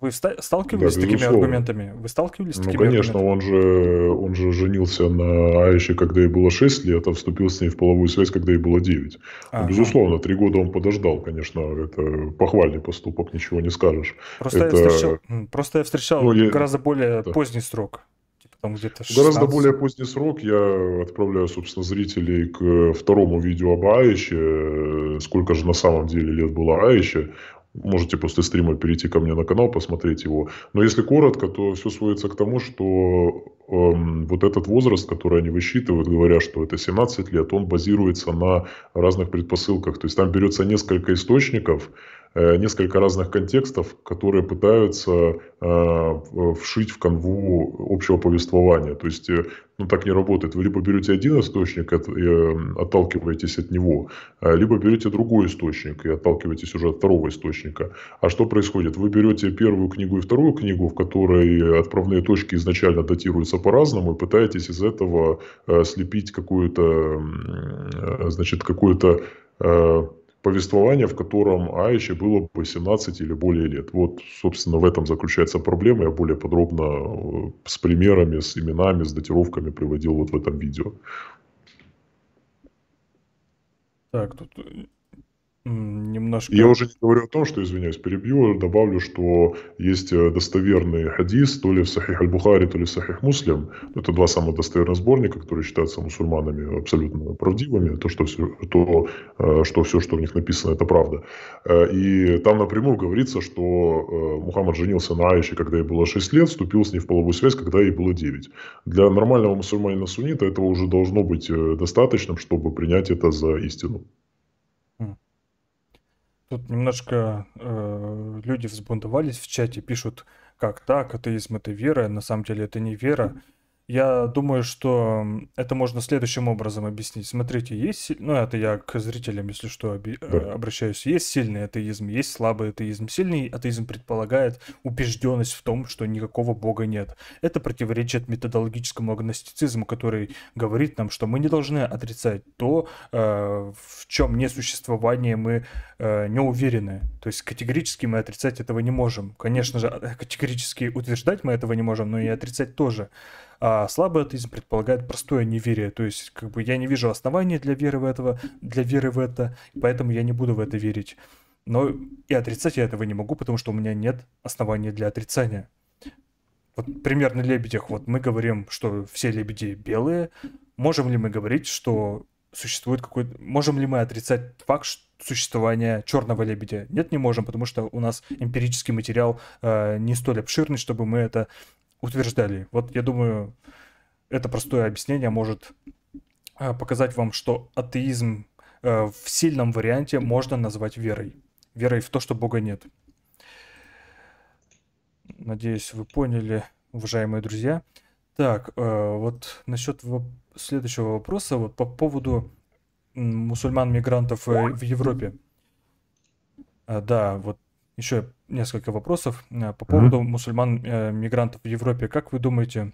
Вы сталкивались да, с такими безусловно. аргументами? Вы сталкивались с ну, такими Ну, конечно, он же, он же женился на Айше, когда ей было 6 лет, а вступил с ней в половую связь, когда ей было 9. Ну, а, безусловно, три года он подождал, конечно, это похвальный поступок, ничего не скажешь. Просто это... я встречал, просто я встречал ну, я... гораздо более да. поздний срок типа там где-то Гораздо более поздний срок я отправляю, собственно, зрителей к второму видео об Аище, сколько же на самом деле лет было Аище. Можете после стрима перейти ко мне на канал, посмотреть его. Но если коротко, то все сводится к тому, что эм, вот этот возраст, который они высчитывают, говоря, что это 17 лет, он базируется на разных предпосылках. То есть там берется несколько источников, Э, несколько разных контекстов, которые пытаются э, вшить в канву общего повествования. То есть, э, ну, так не работает. Вы либо берете один источник и отталкиваетесь от него, либо берете другой источник и отталкиваетесь уже от второго источника. А что происходит? Вы берете первую книгу и вторую книгу, в которой отправные точки изначально датируются по-разному, и пытаетесь из этого слепить какую-то, значит, какую-то повествование, в котором Аише было бы или более лет. Вот, собственно, в этом заключается проблема. Я более подробно э, с примерами, с именами, с датировками приводил вот в этом видео. Так, тут э, немножко... Я уже не говорю о том, что, извиняюсь, перебью, а добавлю, что есть э, достоверный хадис, то ли в Сахих Аль-Бухари, то ли в Сахих Муслим. Это два самых достоверных сборника, которые считаются мусульманами абсолютно правдивыми. То, что все, то, э, что, все, что в них написано, это правда. Э, и там напрямую говорится, что Мухаммад женился на Аише, когда ей было 6 лет, вступил с ней в половую связь, когда ей было 9. Для нормального мусульманина-суннита этого уже должно быть достаточным, чтобы принять это за истину. Тут немножко э, люди взбунтовались в чате, пишут, как так, атеизм это вера, на самом деле это не вера. Я думаю, что это можно следующим образом объяснить. Смотрите, есть... Ну, это я к зрителям, если что, оби... Э, да. обращаюсь. Есть сильный атеизм, есть слабый атеизм. Сильный атеизм предполагает убежденность в том, что никакого бога нет. Это противоречит методологическому агностицизму, который говорит нам, что мы не должны отрицать то, э, в чем несуществование мы э, не уверены. То есть категорически мы отрицать этого не можем. Конечно же, а, категорически утверждать мы этого не можем, но и отрицать тоже. А слабый атеизм предполагает простое неверие. То есть, как бы я не вижу основания для веры в этого, для веры в это, поэтому я не буду в это верить. Но и отрицать я этого не могу, потому что у меня нет оснований для отрицания. Вот пример на лебедях. Вот мы говорим, что все лебеди белые. Можем ли мы говорить, что существует какой-то... Можем ли мы отрицать факт существования черного лебедя? Нет, не можем, потому что у нас эмпирический материал э, не столь обширный, чтобы мы это утверждали. Вот я думаю, это простое объяснение может а, показать вам, что атеизм э, в сильном варианте можно назвать верой. Верой в то, что Бога нет. Надеюсь, вы поняли, уважаемые друзья. Так, э, вот насчет следующего вопроса, вот по поводу мусульман-мигрантов э, в Европе. Да, вот еще несколько вопросов э, по поводу mm-hmm. мусульман-мигрантов э, в Европе. Как вы думаете,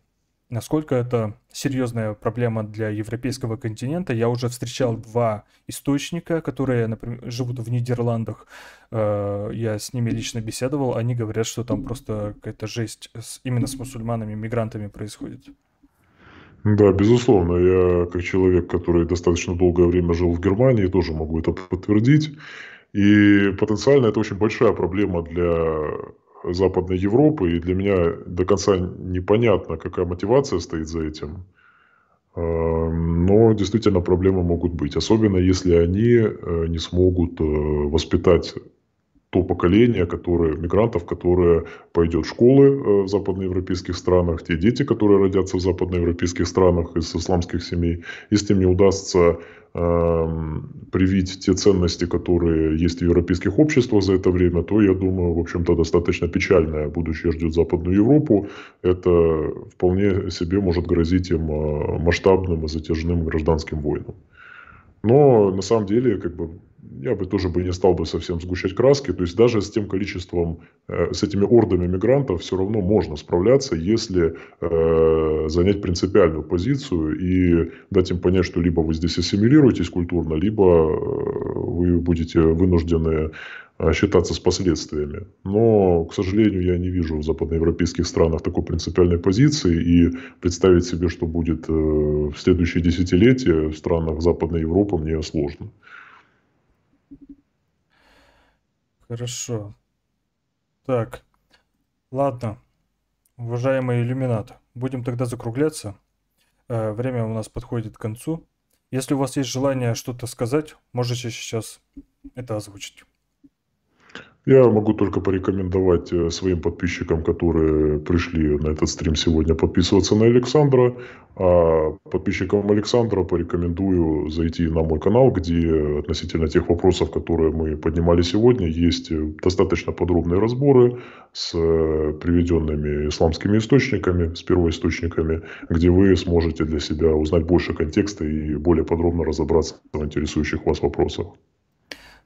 насколько это серьезная проблема для европейского континента? Я уже встречал два источника, которые, например, живут в Нидерландах. Э, я с ними лично беседовал. Они говорят, что там просто какая-то жесть именно с мусульманами-мигрантами происходит. Да, безусловно, я как человек, который достаточно долгое время жил в Германии, тоже могу это подтвердить. И потенциально это очень большая проблема для Западной Европы, и для меня до конца непонятно, какая мотивация стоит за этим. Эм, но действительно проблемы могут быть, особенно если они э, не смогут э, воспитать то поколение которое, мигрантов, которое пойдет в школы э, в западноевропейских странах, те дети, которые родятся в западноевропейских странах из исламских семей, если им не удастся эм, привить те ценности, которые есть в европейских обществах за это время, то, я думаю, в общем-то, достаточно печальное будущее ждет Западную Европу. Это вполне себе может грозить им э, масштабным и затяжным гражданским войнам. Но на самом деле, как бы, я бы тоже бы не стал бы совсем сгущать краски. То есть даже с тем количеством, э, с этими ордами мигрантов все равно можно справляться, если э, занять принципиальную позицию и дать им понять, что либо вы здесь ассимилируетесь культурно, либо э, вы будете вынуждены считаться с последствиями. Но, к сожалению, я не вижу в западноевропейских странах такой принципиальной позиции, и представить себе, что будет в следующие десятилетия в странах Западной Европы, мне сложно. Хорошо. Так. Ладно. Уважаемый иллюминат, будем тогда закругляться. Э, время у нас подходит к концу. Если у вас есть желание что-то сказать, можете сейчас это озвучить. Я могу только порекомендовать э, своим подписчикам, которые пришли на этот стрим сегодня, подписываться на Александра. А подписчикам Александра порекомендую зайти на мой канал, где относительно тех вопросов, которые мы поднимали сегодня, есть э, достаточно подробные разборы с э, приведенными исламскими источниками, с первоисточниками, где вы сможете для себя узнать больше контекста и более подробно разобраться в интересующих вас вопросах.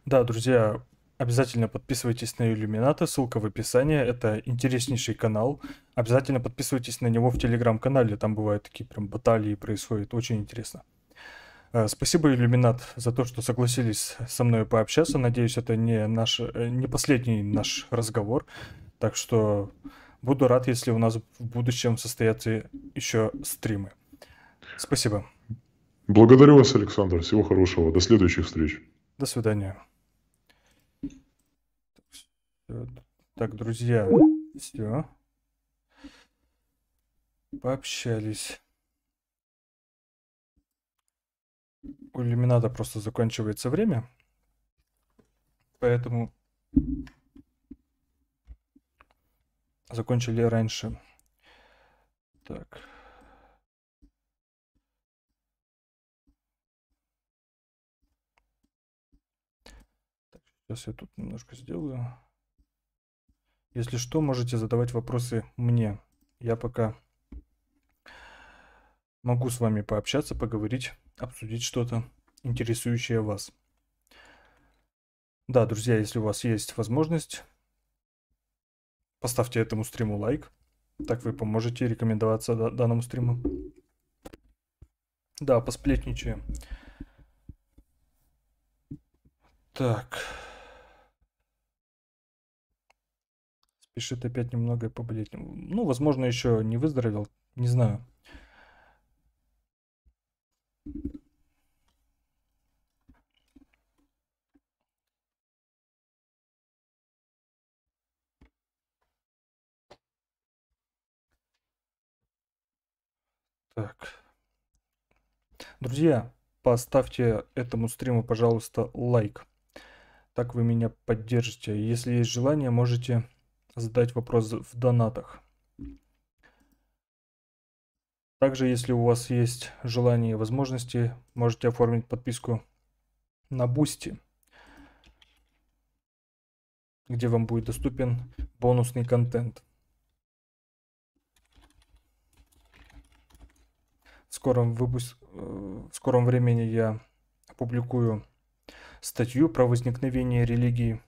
Да, друзья, Обязательно подписывайтесь на Иллюмината, ссылка в описании. Это интереснейший канал. Обязательно подписывайтесь на него в телеграм-канале, там бывают такие прям баталии происходят, очень интересно. Э, спасибо, Иллюминат, за то, что согласились со мной пообщаться. Надеюсь, это не, наш, э, не последний наш разговор. Так что буду рад, если у нас в будущем состоятся еще стримы. Спасибо. Благодарю вас, Александр. Всего хорошего. До следующих встреч. До свидания. Так, друзья, все. Пообщались. У Люмината просто заканчивается время. Поэтому закончили раньше. так. Сейчас я тут немножко сделаю. Если что, можете задавать вопросы мне. Я пока могу с вами пообщаться, поговорить, обсудить что-то интересующее вас. Да, друзья, если у вас есть возможность, поставьте этому стриму лайк. Так вы поможете рекомендоваться данному стриму. Да, посплетничаем. Так. спешит опять немного поболеть. Ну, возможно, еще не выздоровел, не знаю. Так. Друзья, поставьте этому стриму, пожалуйста, лайк. Так вы меня поддержите. Если есть желание, можете задать вопрос в донатах. Также, если у вас есть желание и возможности, можете оформить подписку на Бусти, где вам будет доступен бонусный контент. В скором, выпуск... Э, в скором времени я опубликую статью про возникновение религии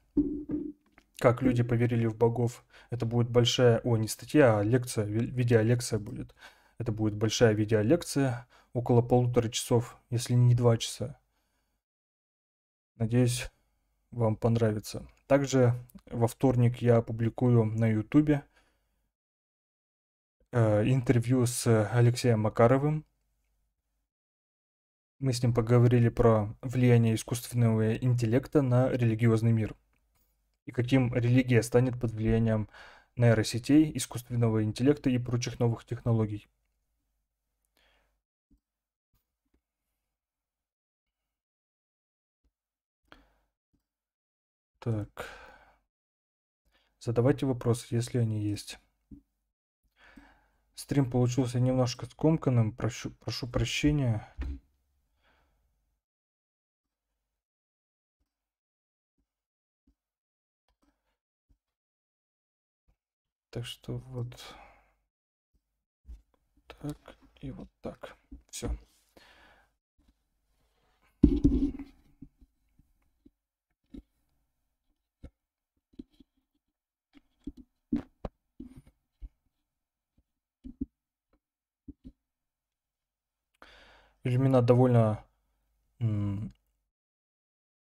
как люди поверили в богов. Это будет большая, о, не статья, а лекция, видеолекция будет. Это будет большая видеолекция, около полутора часов, если не два часа. Надеюсь, вам понравится. Также во вторник я опубликую на ютубе э, интервью с Алексеем Макаровым. Мы с ним поговорили про влияние искусственного интеллекта на религиозный мир и каким религия станет под влиянием нейросетей, искусственного интеллекта и прочих новых технологий. Так. Задавайте вопросы, если они есть. Стрим получился немножко скомканным. Прошу, прошу прощения. Так что вот так и вот так. Все. Времена довольно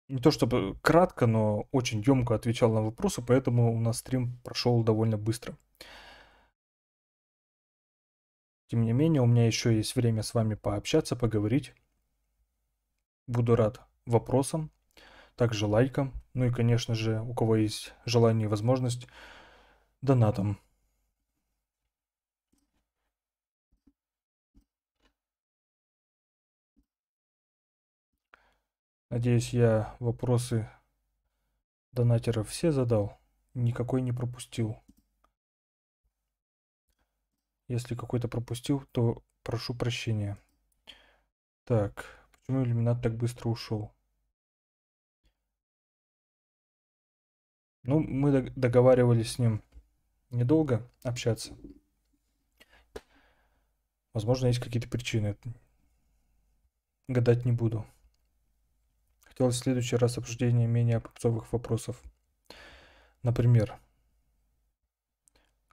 не то чтобы кратко, но очень емко отвечал на вопросы, поэтому у нас стрим прошел довольно быстро. Тем не менее, у меня еще есть время с вами пообщаться, поговорить. Буду рад вопросам, также лайкам, ну и, конечно же, у кого есть желание и возможность, донатом. Надеюсь, я вопросы донатеров все задал, никакой не пропустил. Если какой-то пропустил, то прошу прощения. Так, почему иллюминат так быстро ушел? Ну, мы договаривались с ним недолго общаться. Возможно, есть какие-то причины. Гадать не буду хотелось в следующий раз обсуждение менее попсовых вопросов. Например,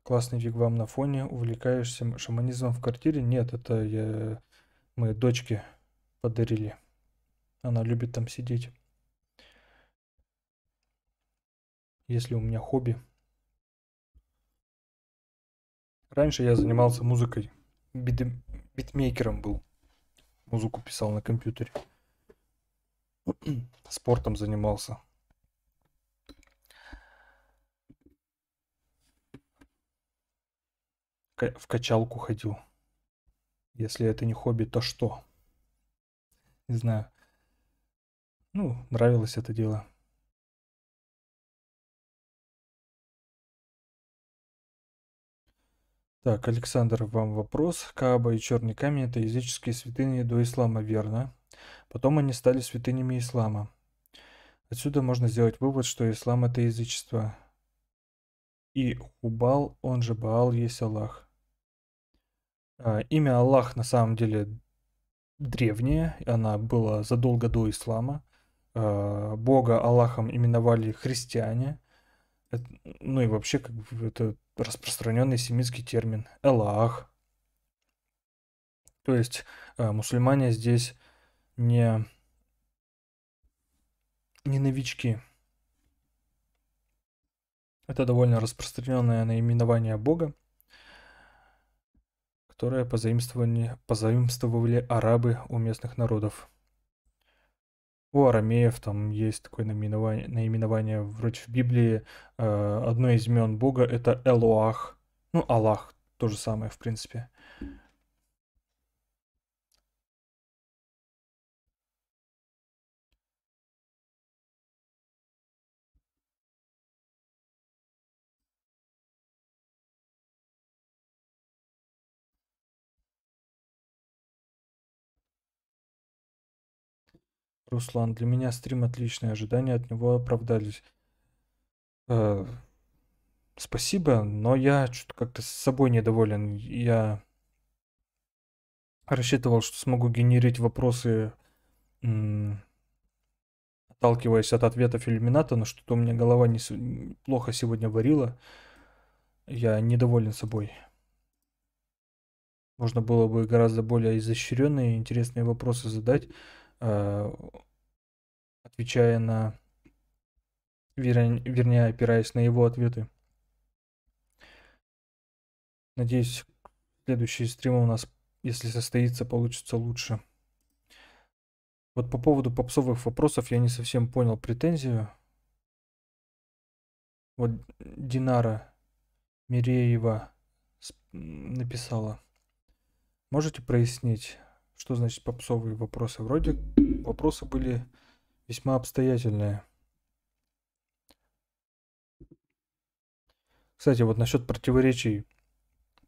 классный вигвам на фоне, увлекаешься шаманизмом в квартире? Нет, это я... мы дочке подарили. Она любит там сидеть. Если у меня хобби. Раньше я занимался музыкой. Бит... Битмейкером был. Музыку писал на компьютере. спортом занимался. В качалку ходил. Если это не хобби, то что? Не знаю. Ну, нравилось это дело. Так, Александр, вам вопрос. Кааба и черный камень – это языческие святыни до ислама, верно? Потом они стали святынями ислама. Отсюда можно сделать вывод, что ислам – это язычество. И Хубал, он же Баал, есть Аллах. А, имя Аллах на самом деле древняя, она была задолго до ислама. А, Бога Аллахом именовали христиане. Ну и вообще, как бы это распространенный семитский термин. аллах То есть а, мусульмане здесь не, не новички. Это довольно распространенное наименование Бога, которое позаимствовали, арабы у местных народов. У арамеев там есть такое наименование, наименование вроде в Библии. Э, одно из имен Бога это Элоах. Ну, Аллах, то же самое, в принципе. Руслан. Для меня стрим отличный, ожидания от него оправдались. Э, спасибо, но я что-то как-то с собой недоволен. Я рассчитывал, что смогу генерить вопросы, отталкиваясь от ответов иллюмината, но что-то у меня голова не с... плохо сегодня варила. Я недоволен собой. Можно было бы гораздо более изощренные и интересные вопросы задать. Э, отвечая на... Вернее, опираясь на его ответы. Надеюсь, следующий стрим у нас, если состоится, получится лучше. Вот по поводу попсовых вопросов я не совсем понял претензию. Вот Динара Миреева написала. Можете прояснить? Что значит попсовые вопросы? Вроде вопросы были весьма обстоятельные. Кстати, вот насчет противоречий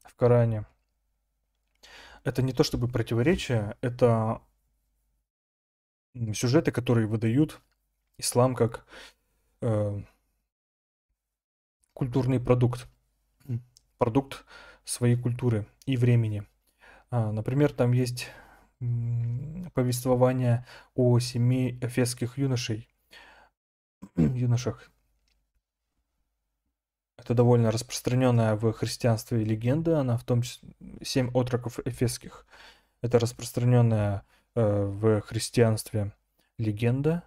в Коране. Это не то чтобы противоречия, это сюжеты, которые выдают ислам как э, культурный продукт, продукт своей культуры и времени. А, например, там есть повествование о семи эфесских юношей, юношах. Это довольно распространенная в христианстве легенда, она в том числе семь отроков эфесских. Это распространенная э, в христианстве легенда.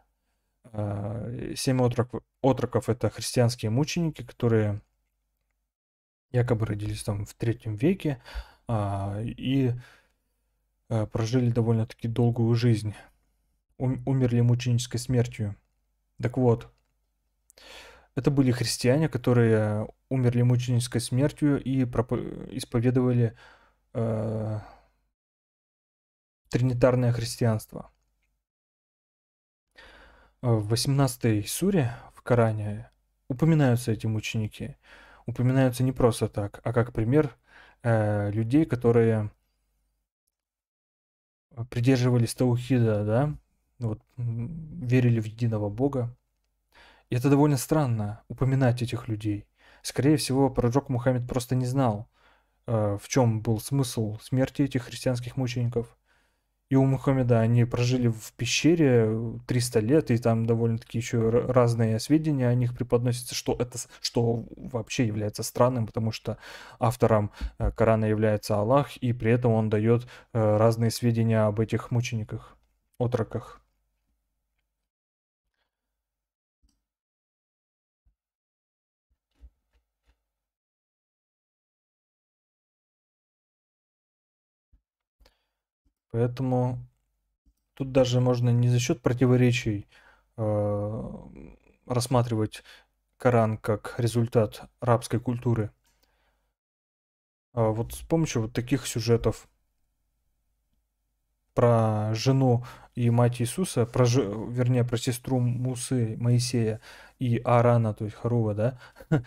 Э, семь отрок, отроков это христианские мученики, которые якобы родились там в третьем веке, э, и Э, прожили довольно-таки долгую жизнь. Умерли мученической смертью. Так вот, это были христиане, которые умерли мученической смертью и исповедовали э, тринитарное христианство. В 18-й суре в Коране упоминаются эти мученики. Упоминаются не просто так, а как пример э, людей, которые а, придерживались Таухида, да, вот, верили в единого Бога. И это довольно странно упоминать этих людей. Скорее всего, пророк Мухаммед просто не знал, а, в чем был смысл смерти этих христианских мучеников, и у Мухаммеда они прожили в пещере 300 э, лет, и там довольно-таки еще разные сведения о них преподносятся, что это что вообще является странным, потому что автором э, Корана является Аллах, и при этом он дает э, разные сведения об этих мучениках, отроках. Поэтому тут даже можно не за счет противоречий э, рассматривать Коран как результат арабской культуры. А вот с помощью вот таких сюжетов про жену и мать Иисуса, про ж... вернее, про сестру Мусы, Моисея и Арана, то есть Харува, да,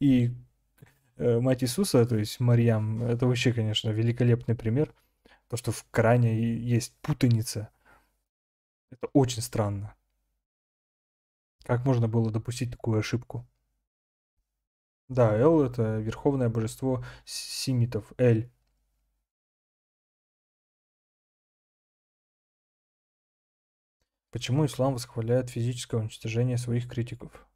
и э, мать Иисуса, то есть Марьям, это вообще, конечно, великолепный пример – то, что в Коране есть путаница. Это очень странно. Как можно было допустить такую ошибку? Да, Эл — это верховное божество симитов, Эль. Почему ислам восхваляет физическое уничтожение своих критиков?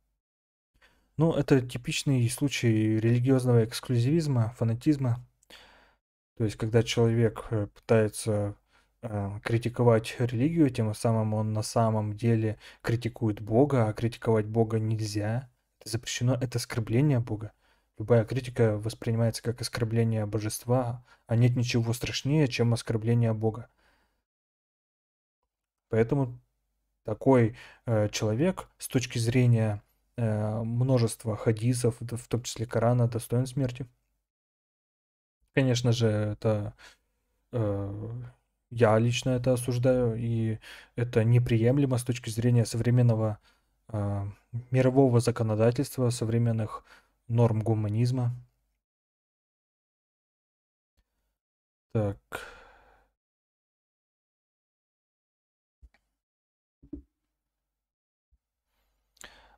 Ну, это типичный случай религиозного эксклюзивизма, фанатизма. То есть, когда человек э, пытается э, критиковать религию, тем самым он на самом деле критикует Бога, а критиковать Бога нельзя. Это запрещено, это оскорбление Бога. Любая критика воспринимается как оскорбление божества, а нет ничего страшнее, чем оскорбление Бога. Поэтому такой э, человек с точки зрения э, множества хадисов, в том числе Корана, достоин смерти. Конечно же, это э, я лично это осуждаю, и это неприемлемо с точки зрения современного э, мирового законодательства, современных норм гуманизма. Так.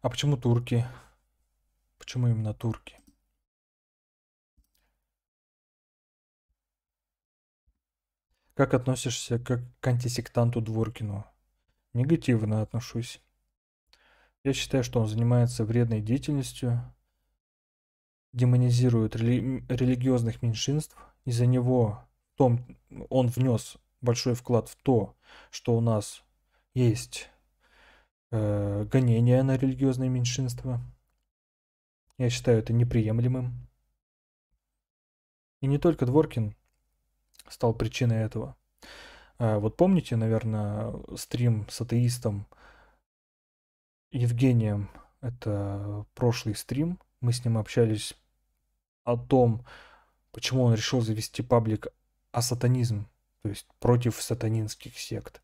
А почему турки? Почему именно турки? Как относишься как к антисектанту Дворкину? Негативно отношусь. Я считаю, что он занимается вредной деятельностью, демонизирует рели религиозных меньшинств. Из-за него том, он внес большой вклад в то, что у нас есть э, гонения на религиозные меньшинства. Я считаю это неприемлемым. И не только Дворкин, стал причиной этого. А, вот помните, наверное, стрим с атеистом Евгением, это прошлый стрим, мы с ним общались о том, почему он решил завести паблик о сатанизм, то есть против сатанинских сект.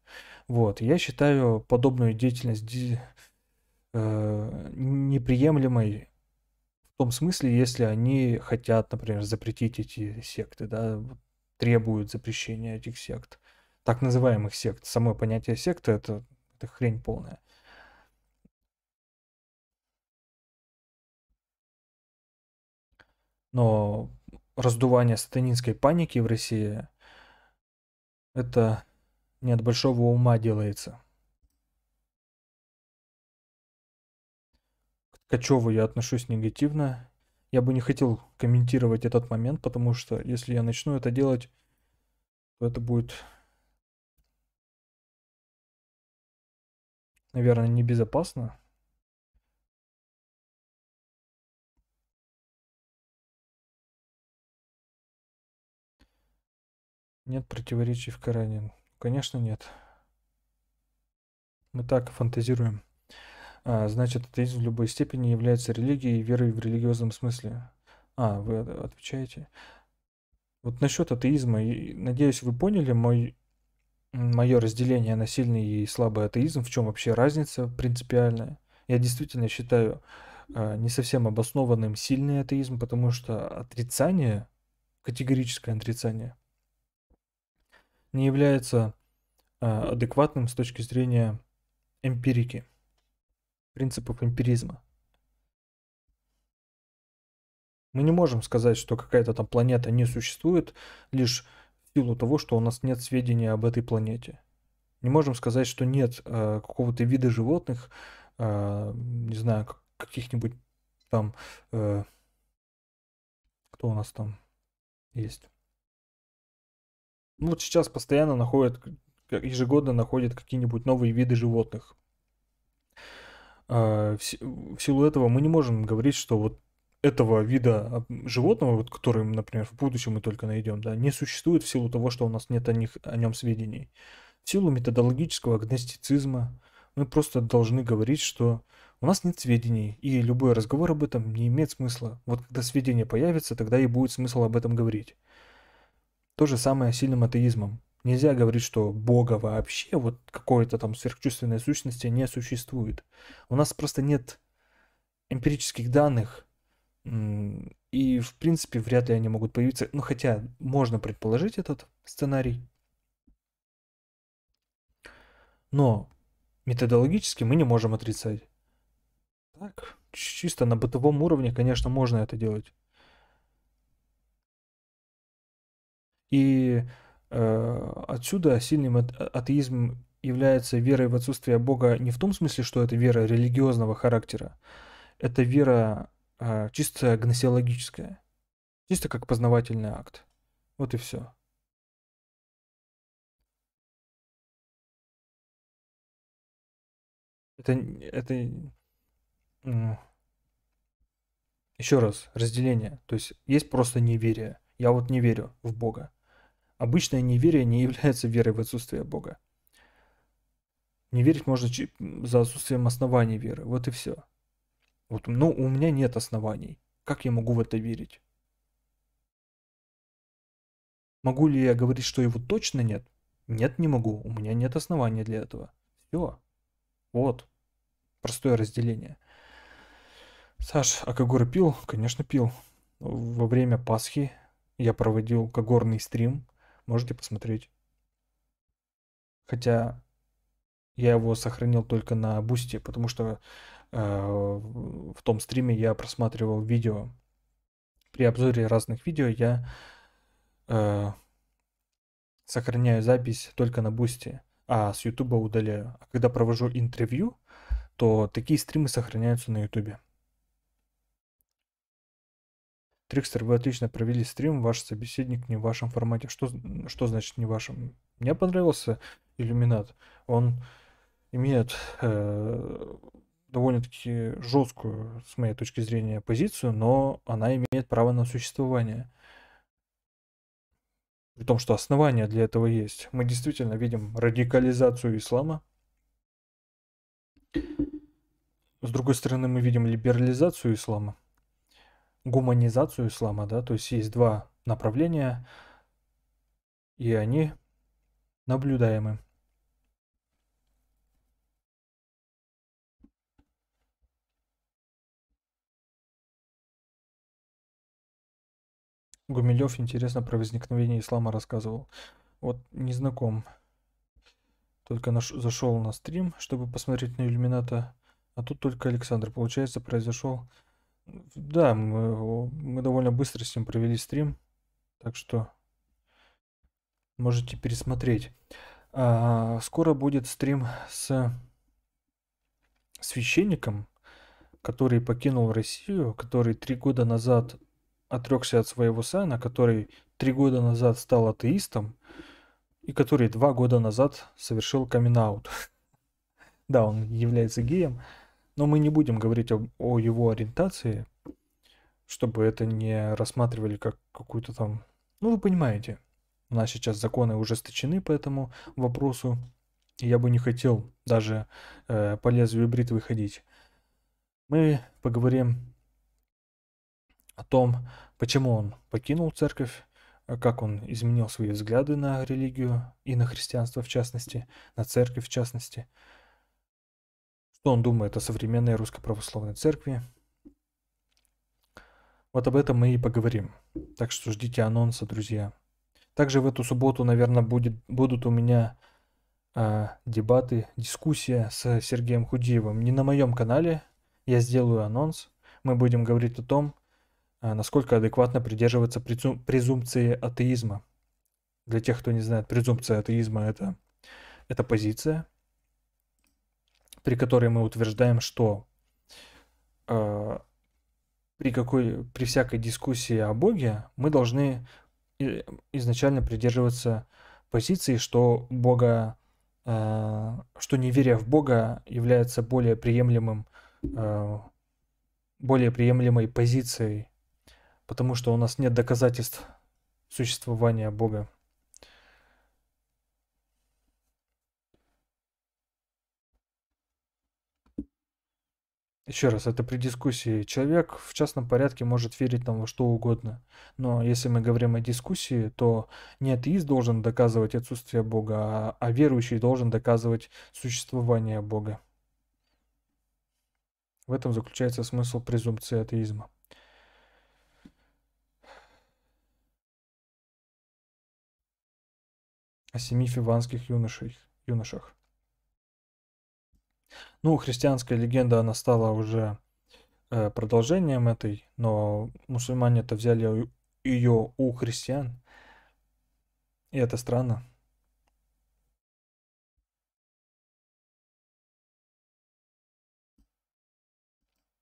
Вот, я считаю подобную деятельность э, неприемлемой в том смысле, если они хотят, например, запретить эти секты, да, требуют запрещения этих сект, так называемых сект. Само понятие секта это, это хрень полная. Но раздувание сатанинской паники в России это не от большого ума делается. К Ткачеву я отношусь негативно. Я бы не хотел комментировать этот момент, потому что если я начну это делать, то это будет, наверное, небезопасно. Нет противоречий в Коране. Конечно, нет. Мы так фантазируем. А, значит, атеизм в любой степени является религией и верой в религиозном смысле. А, вы отвечаете. Вот насчет атеизма, и, надеюсь, вы поняли мой, мое разделение на сильный и слабый атеизм, в чем вообще разница принципиальная. Я действительно считаю э, не совсем обоснованным сильный атеизм, потому что отрицание, категорическое отрицание, не является э, адекватным с точки зрения эмпирики принципов эмпиризма. Мы не можем сказать, что какая-то там планета не существует лишь в силу того, что у нас нет сведений об этой планете. Не можем сказать, что нет э, какого-то вида животных, э, не знаю, каких-нибудь там... Э, кто у нас там есть? Ну, вот сейчас постоянно находят, ежегодно находят какие-нибудь новые виды животных. А, в силу этого мы не можем говорить, что вот этого вида а, животного, вот, который, например, в будущем мы только найдем, да, не существует в силу того, что у нас нет о, них, о нем сведений. В силу методологического агностицизма мы просто должны говорить, что у нас нет сведений, и любой разговор об этом не имеет смысла. Вот когда сведения появятся, тогда и будет смысл об этом говорить. То же самое с сильным атеизмом. Нельзя говорить, что Бога вообще, вот какой-то там сверхчувственной сущности не существует. У нас просто нет эмпирических данных, и, в принципе, вряд ли они могут появиться. Ну, хотя можно предположить этот сценарий. Но методологически мы не можем отрицать. Так, чисто на бытовом уровне, конечно, можно это делать. И Э, отсюда сильным атеизм является верой в отсутствие Бога не в том смысле, что это вера религиозного характера, это вера э, чисто гносеологическая, чисто как познавательный акт. Вот и все. Это, это еще раз разделение. То есть есть просто неверие. Я вот не верю в Бога. Обычное неверие не является верой в отсутствие Бога. Не верить можно за отсутствием оснований веры. Вот и все. Вот, но ну, у меня нет оснований. Как я могу в это верить? Могу ли я говорить, что его точно нет? Нет, не могу. У меня нет основания для этого. Все. Вот. Простое разделение. Саш, а Кагор пил? Конечно, пил. Во время Пасхи я проводил Кагорный стрим – Можете посмотреть. Хотя я его сохранил только на бусте, потому что э, в том стриме я просматривал видео. При обзоре разных видео я э, сохраняю запись только на бусте, а с ютуба удаляю. А когда провожу интервью, то такие стримы сохраняются на ютубе. Трикстер, вы отлично провели стрим, ваш собеседник не в вашем формате. Что, что значит не в вашем? Мне понравился Иллюминат. Он имеет э, довольно-таки жесткую, с моей точки зрения, позицию, но она имеет право на существование. При том, что основания для этого есть. Мы действительно видим радикализацию ислама. С другой стороны, мы видим либерализацию ислама гуманизацию ислама, да, то есть есть два направления, и они наблюдаемы. Гумилев интересно про возникновение ислама рассказывал. Вот не знаком. Только наш, зашел на стрим, чтобы посмотреть на иллюмината. А тут только Александр. Получается, произошел да, мы, мы довольно быстро с ним провели стрим, так что можете пересмотреть. А, скоро будет стрим с священником, который покинул Россию, который три года назад отрекся от своего сына, который три года назад стал атеистом и который два года назад совершил камин -аут. Да, он является геем. Но мы не будем говорить о, о его ориентации, чтобы это не рассматривали как какую-то там... Ну, вы понимаете, у нас сейчас законы ужесточены по этому вопросу, и я бы не хотел даже э, по лезвию бритвы ходить. Мы поговорим о том, почему он покинул церковь, э, как он изменил свои взгляды на религию и на христианство в частности, на церковь в частности – что он думает о современной русской православной церкви. Вот об этом мы и поговорим. Так что ждите анонса, друзья. Также в эту субботу, наверное, будет, будут у меня э, дебаты, дискуссия с Сергеем Худиевым. Не на моем канале, я сделаю анонс. Мы будем говорить о том, э, насколько адекватно придерживаться презум- презумпции атеизма. Для тех, кто не знает, презумпция атеизма это, это позиция – при которой мы утверждаем, что э, при, какой, при всякой дискуссии о Боге мы должны э, изначально придерживаться позиции, что Бога, э, что неверие в Бога является более приемлемым, э, более приемлемой позицией, потому что у нас нет доказательств существования Бога. Еще раз, это при дискуссии. Человек в частном порядке может верить там во что угодно. Но если мы говорим о дискуссии, то не атеист должен доказывать отсутствие Бога, а, а верующий должен доказывать существование Бога. В этом заключается смысл презумпции атеизма. О семи фиванских юношей, юношах. Ну, христианская легенда, она стала уже э, продолжением этой, но мусульмане это взяли ее у христиан. И это странно.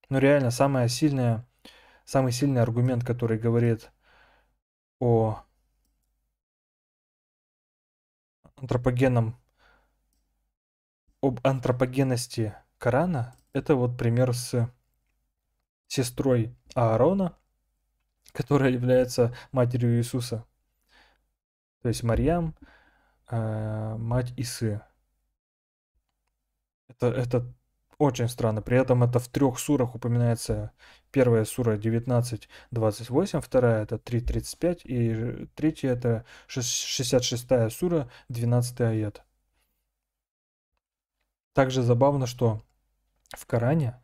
Но ну, реально, самая сильная, самый сильный аргумент, который говорит о антропогенном об антропогенности Корана, это вот пример с сестрой Аарона, которая является матерью Иисуса. То есть Марьям, э, мать Исы. Это, это очень странно. При этом это в трех сурах упоминается. Первая сура 19.28, вторая это 3.35 и третья это 66 сура 12 аят. Также забавно, что в Коране,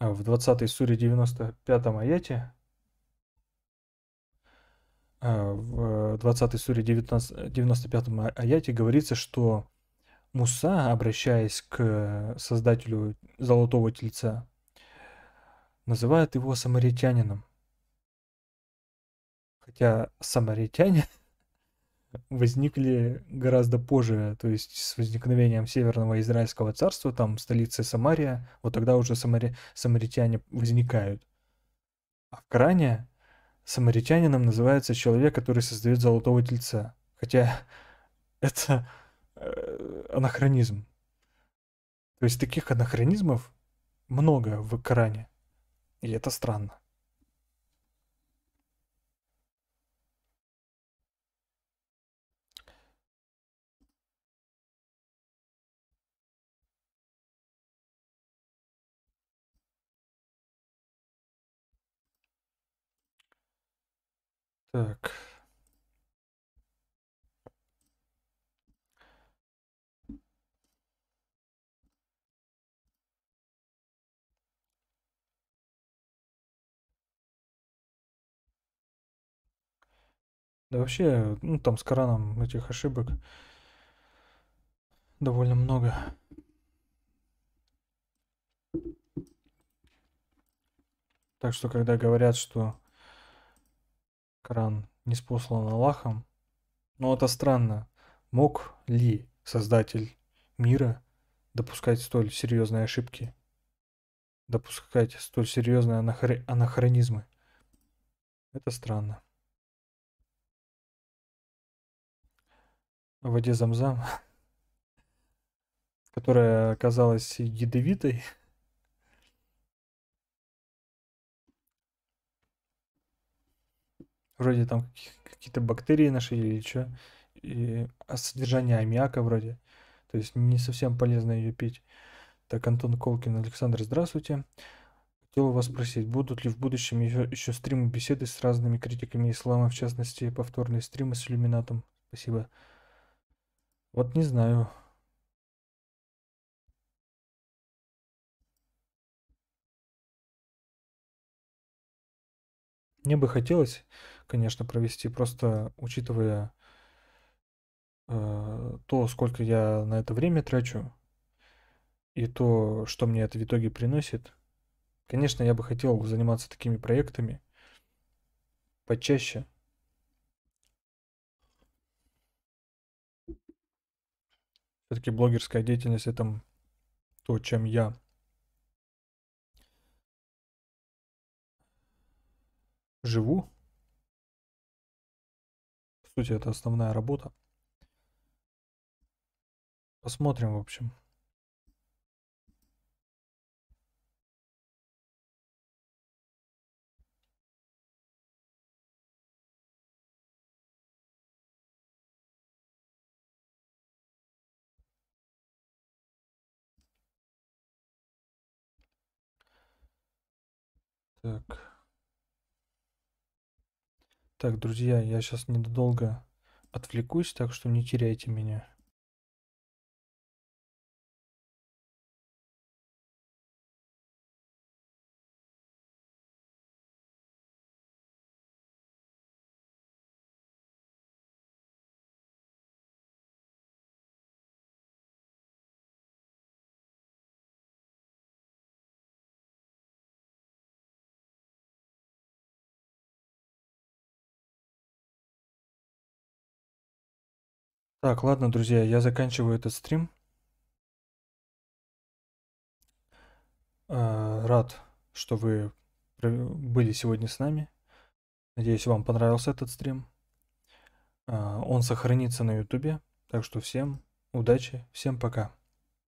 э, в 20 суре 95 аяте, э, в 20 э, суре 19, 95 а, аяте говорится, что Муса, обращаясь к создателю золотого тельца, называет его самаритянином. Хотя Самаритянин возникли гораздо позже, то есть с возникновением Северного Израильского царства, там столица Самария, вот тогда уже самари... самаритяне возникают. А в Коране самаритянином называется человек, который создает золотого тельца. Хотя это э, анахронизм. То есть таких анахронизмов много в Коране. И это странно. Так. Да вообще, ну там с Кораном этих ошибок довольно много. Так что, когда говорят, что Коран не спослан Аллахом. Но это странно. Мог ли создатель мира допускать столь серьезные ошибки? Допускать столь серьезные анахр... анахронизмы? Это странно. В воде замзам, которая оказалась ядовитой, Вроде там какие-то бактерии нашли или что. И а содержание аммиака вроде. То есть не совсем полезно ее пить. Так, Антон Колкин, Александр, здравствуйте. Хотел вас спросить, будут ли в будущем еще, еще стримы беседы с разными критиками ислама, в частности, повторные стримы с иллюминатом? Спасибо. Вот не знаю. Мне бы хотелось конечно, провести, просто учитывая э, то, сколько я на это время трачу, и то, что мне это в итоге приносит. Конечно, я бы хотел заниматься такими проектами почаще. Все-таки блогерская деятельность это то, чем я живу, сути, это основная работа. Посмотрим, в общем. Так. Так, друзья, я сейчас недолго отвлекусь, так что не теряйте меня. Так, ладно, друзья, я заканчиваю этот стрим. Э, рад, что вы были сегодня с нами. Надеюсь, вам понравился этот стрим. Э, он сохранится на ютубе. Так что всем удачи, всем пока.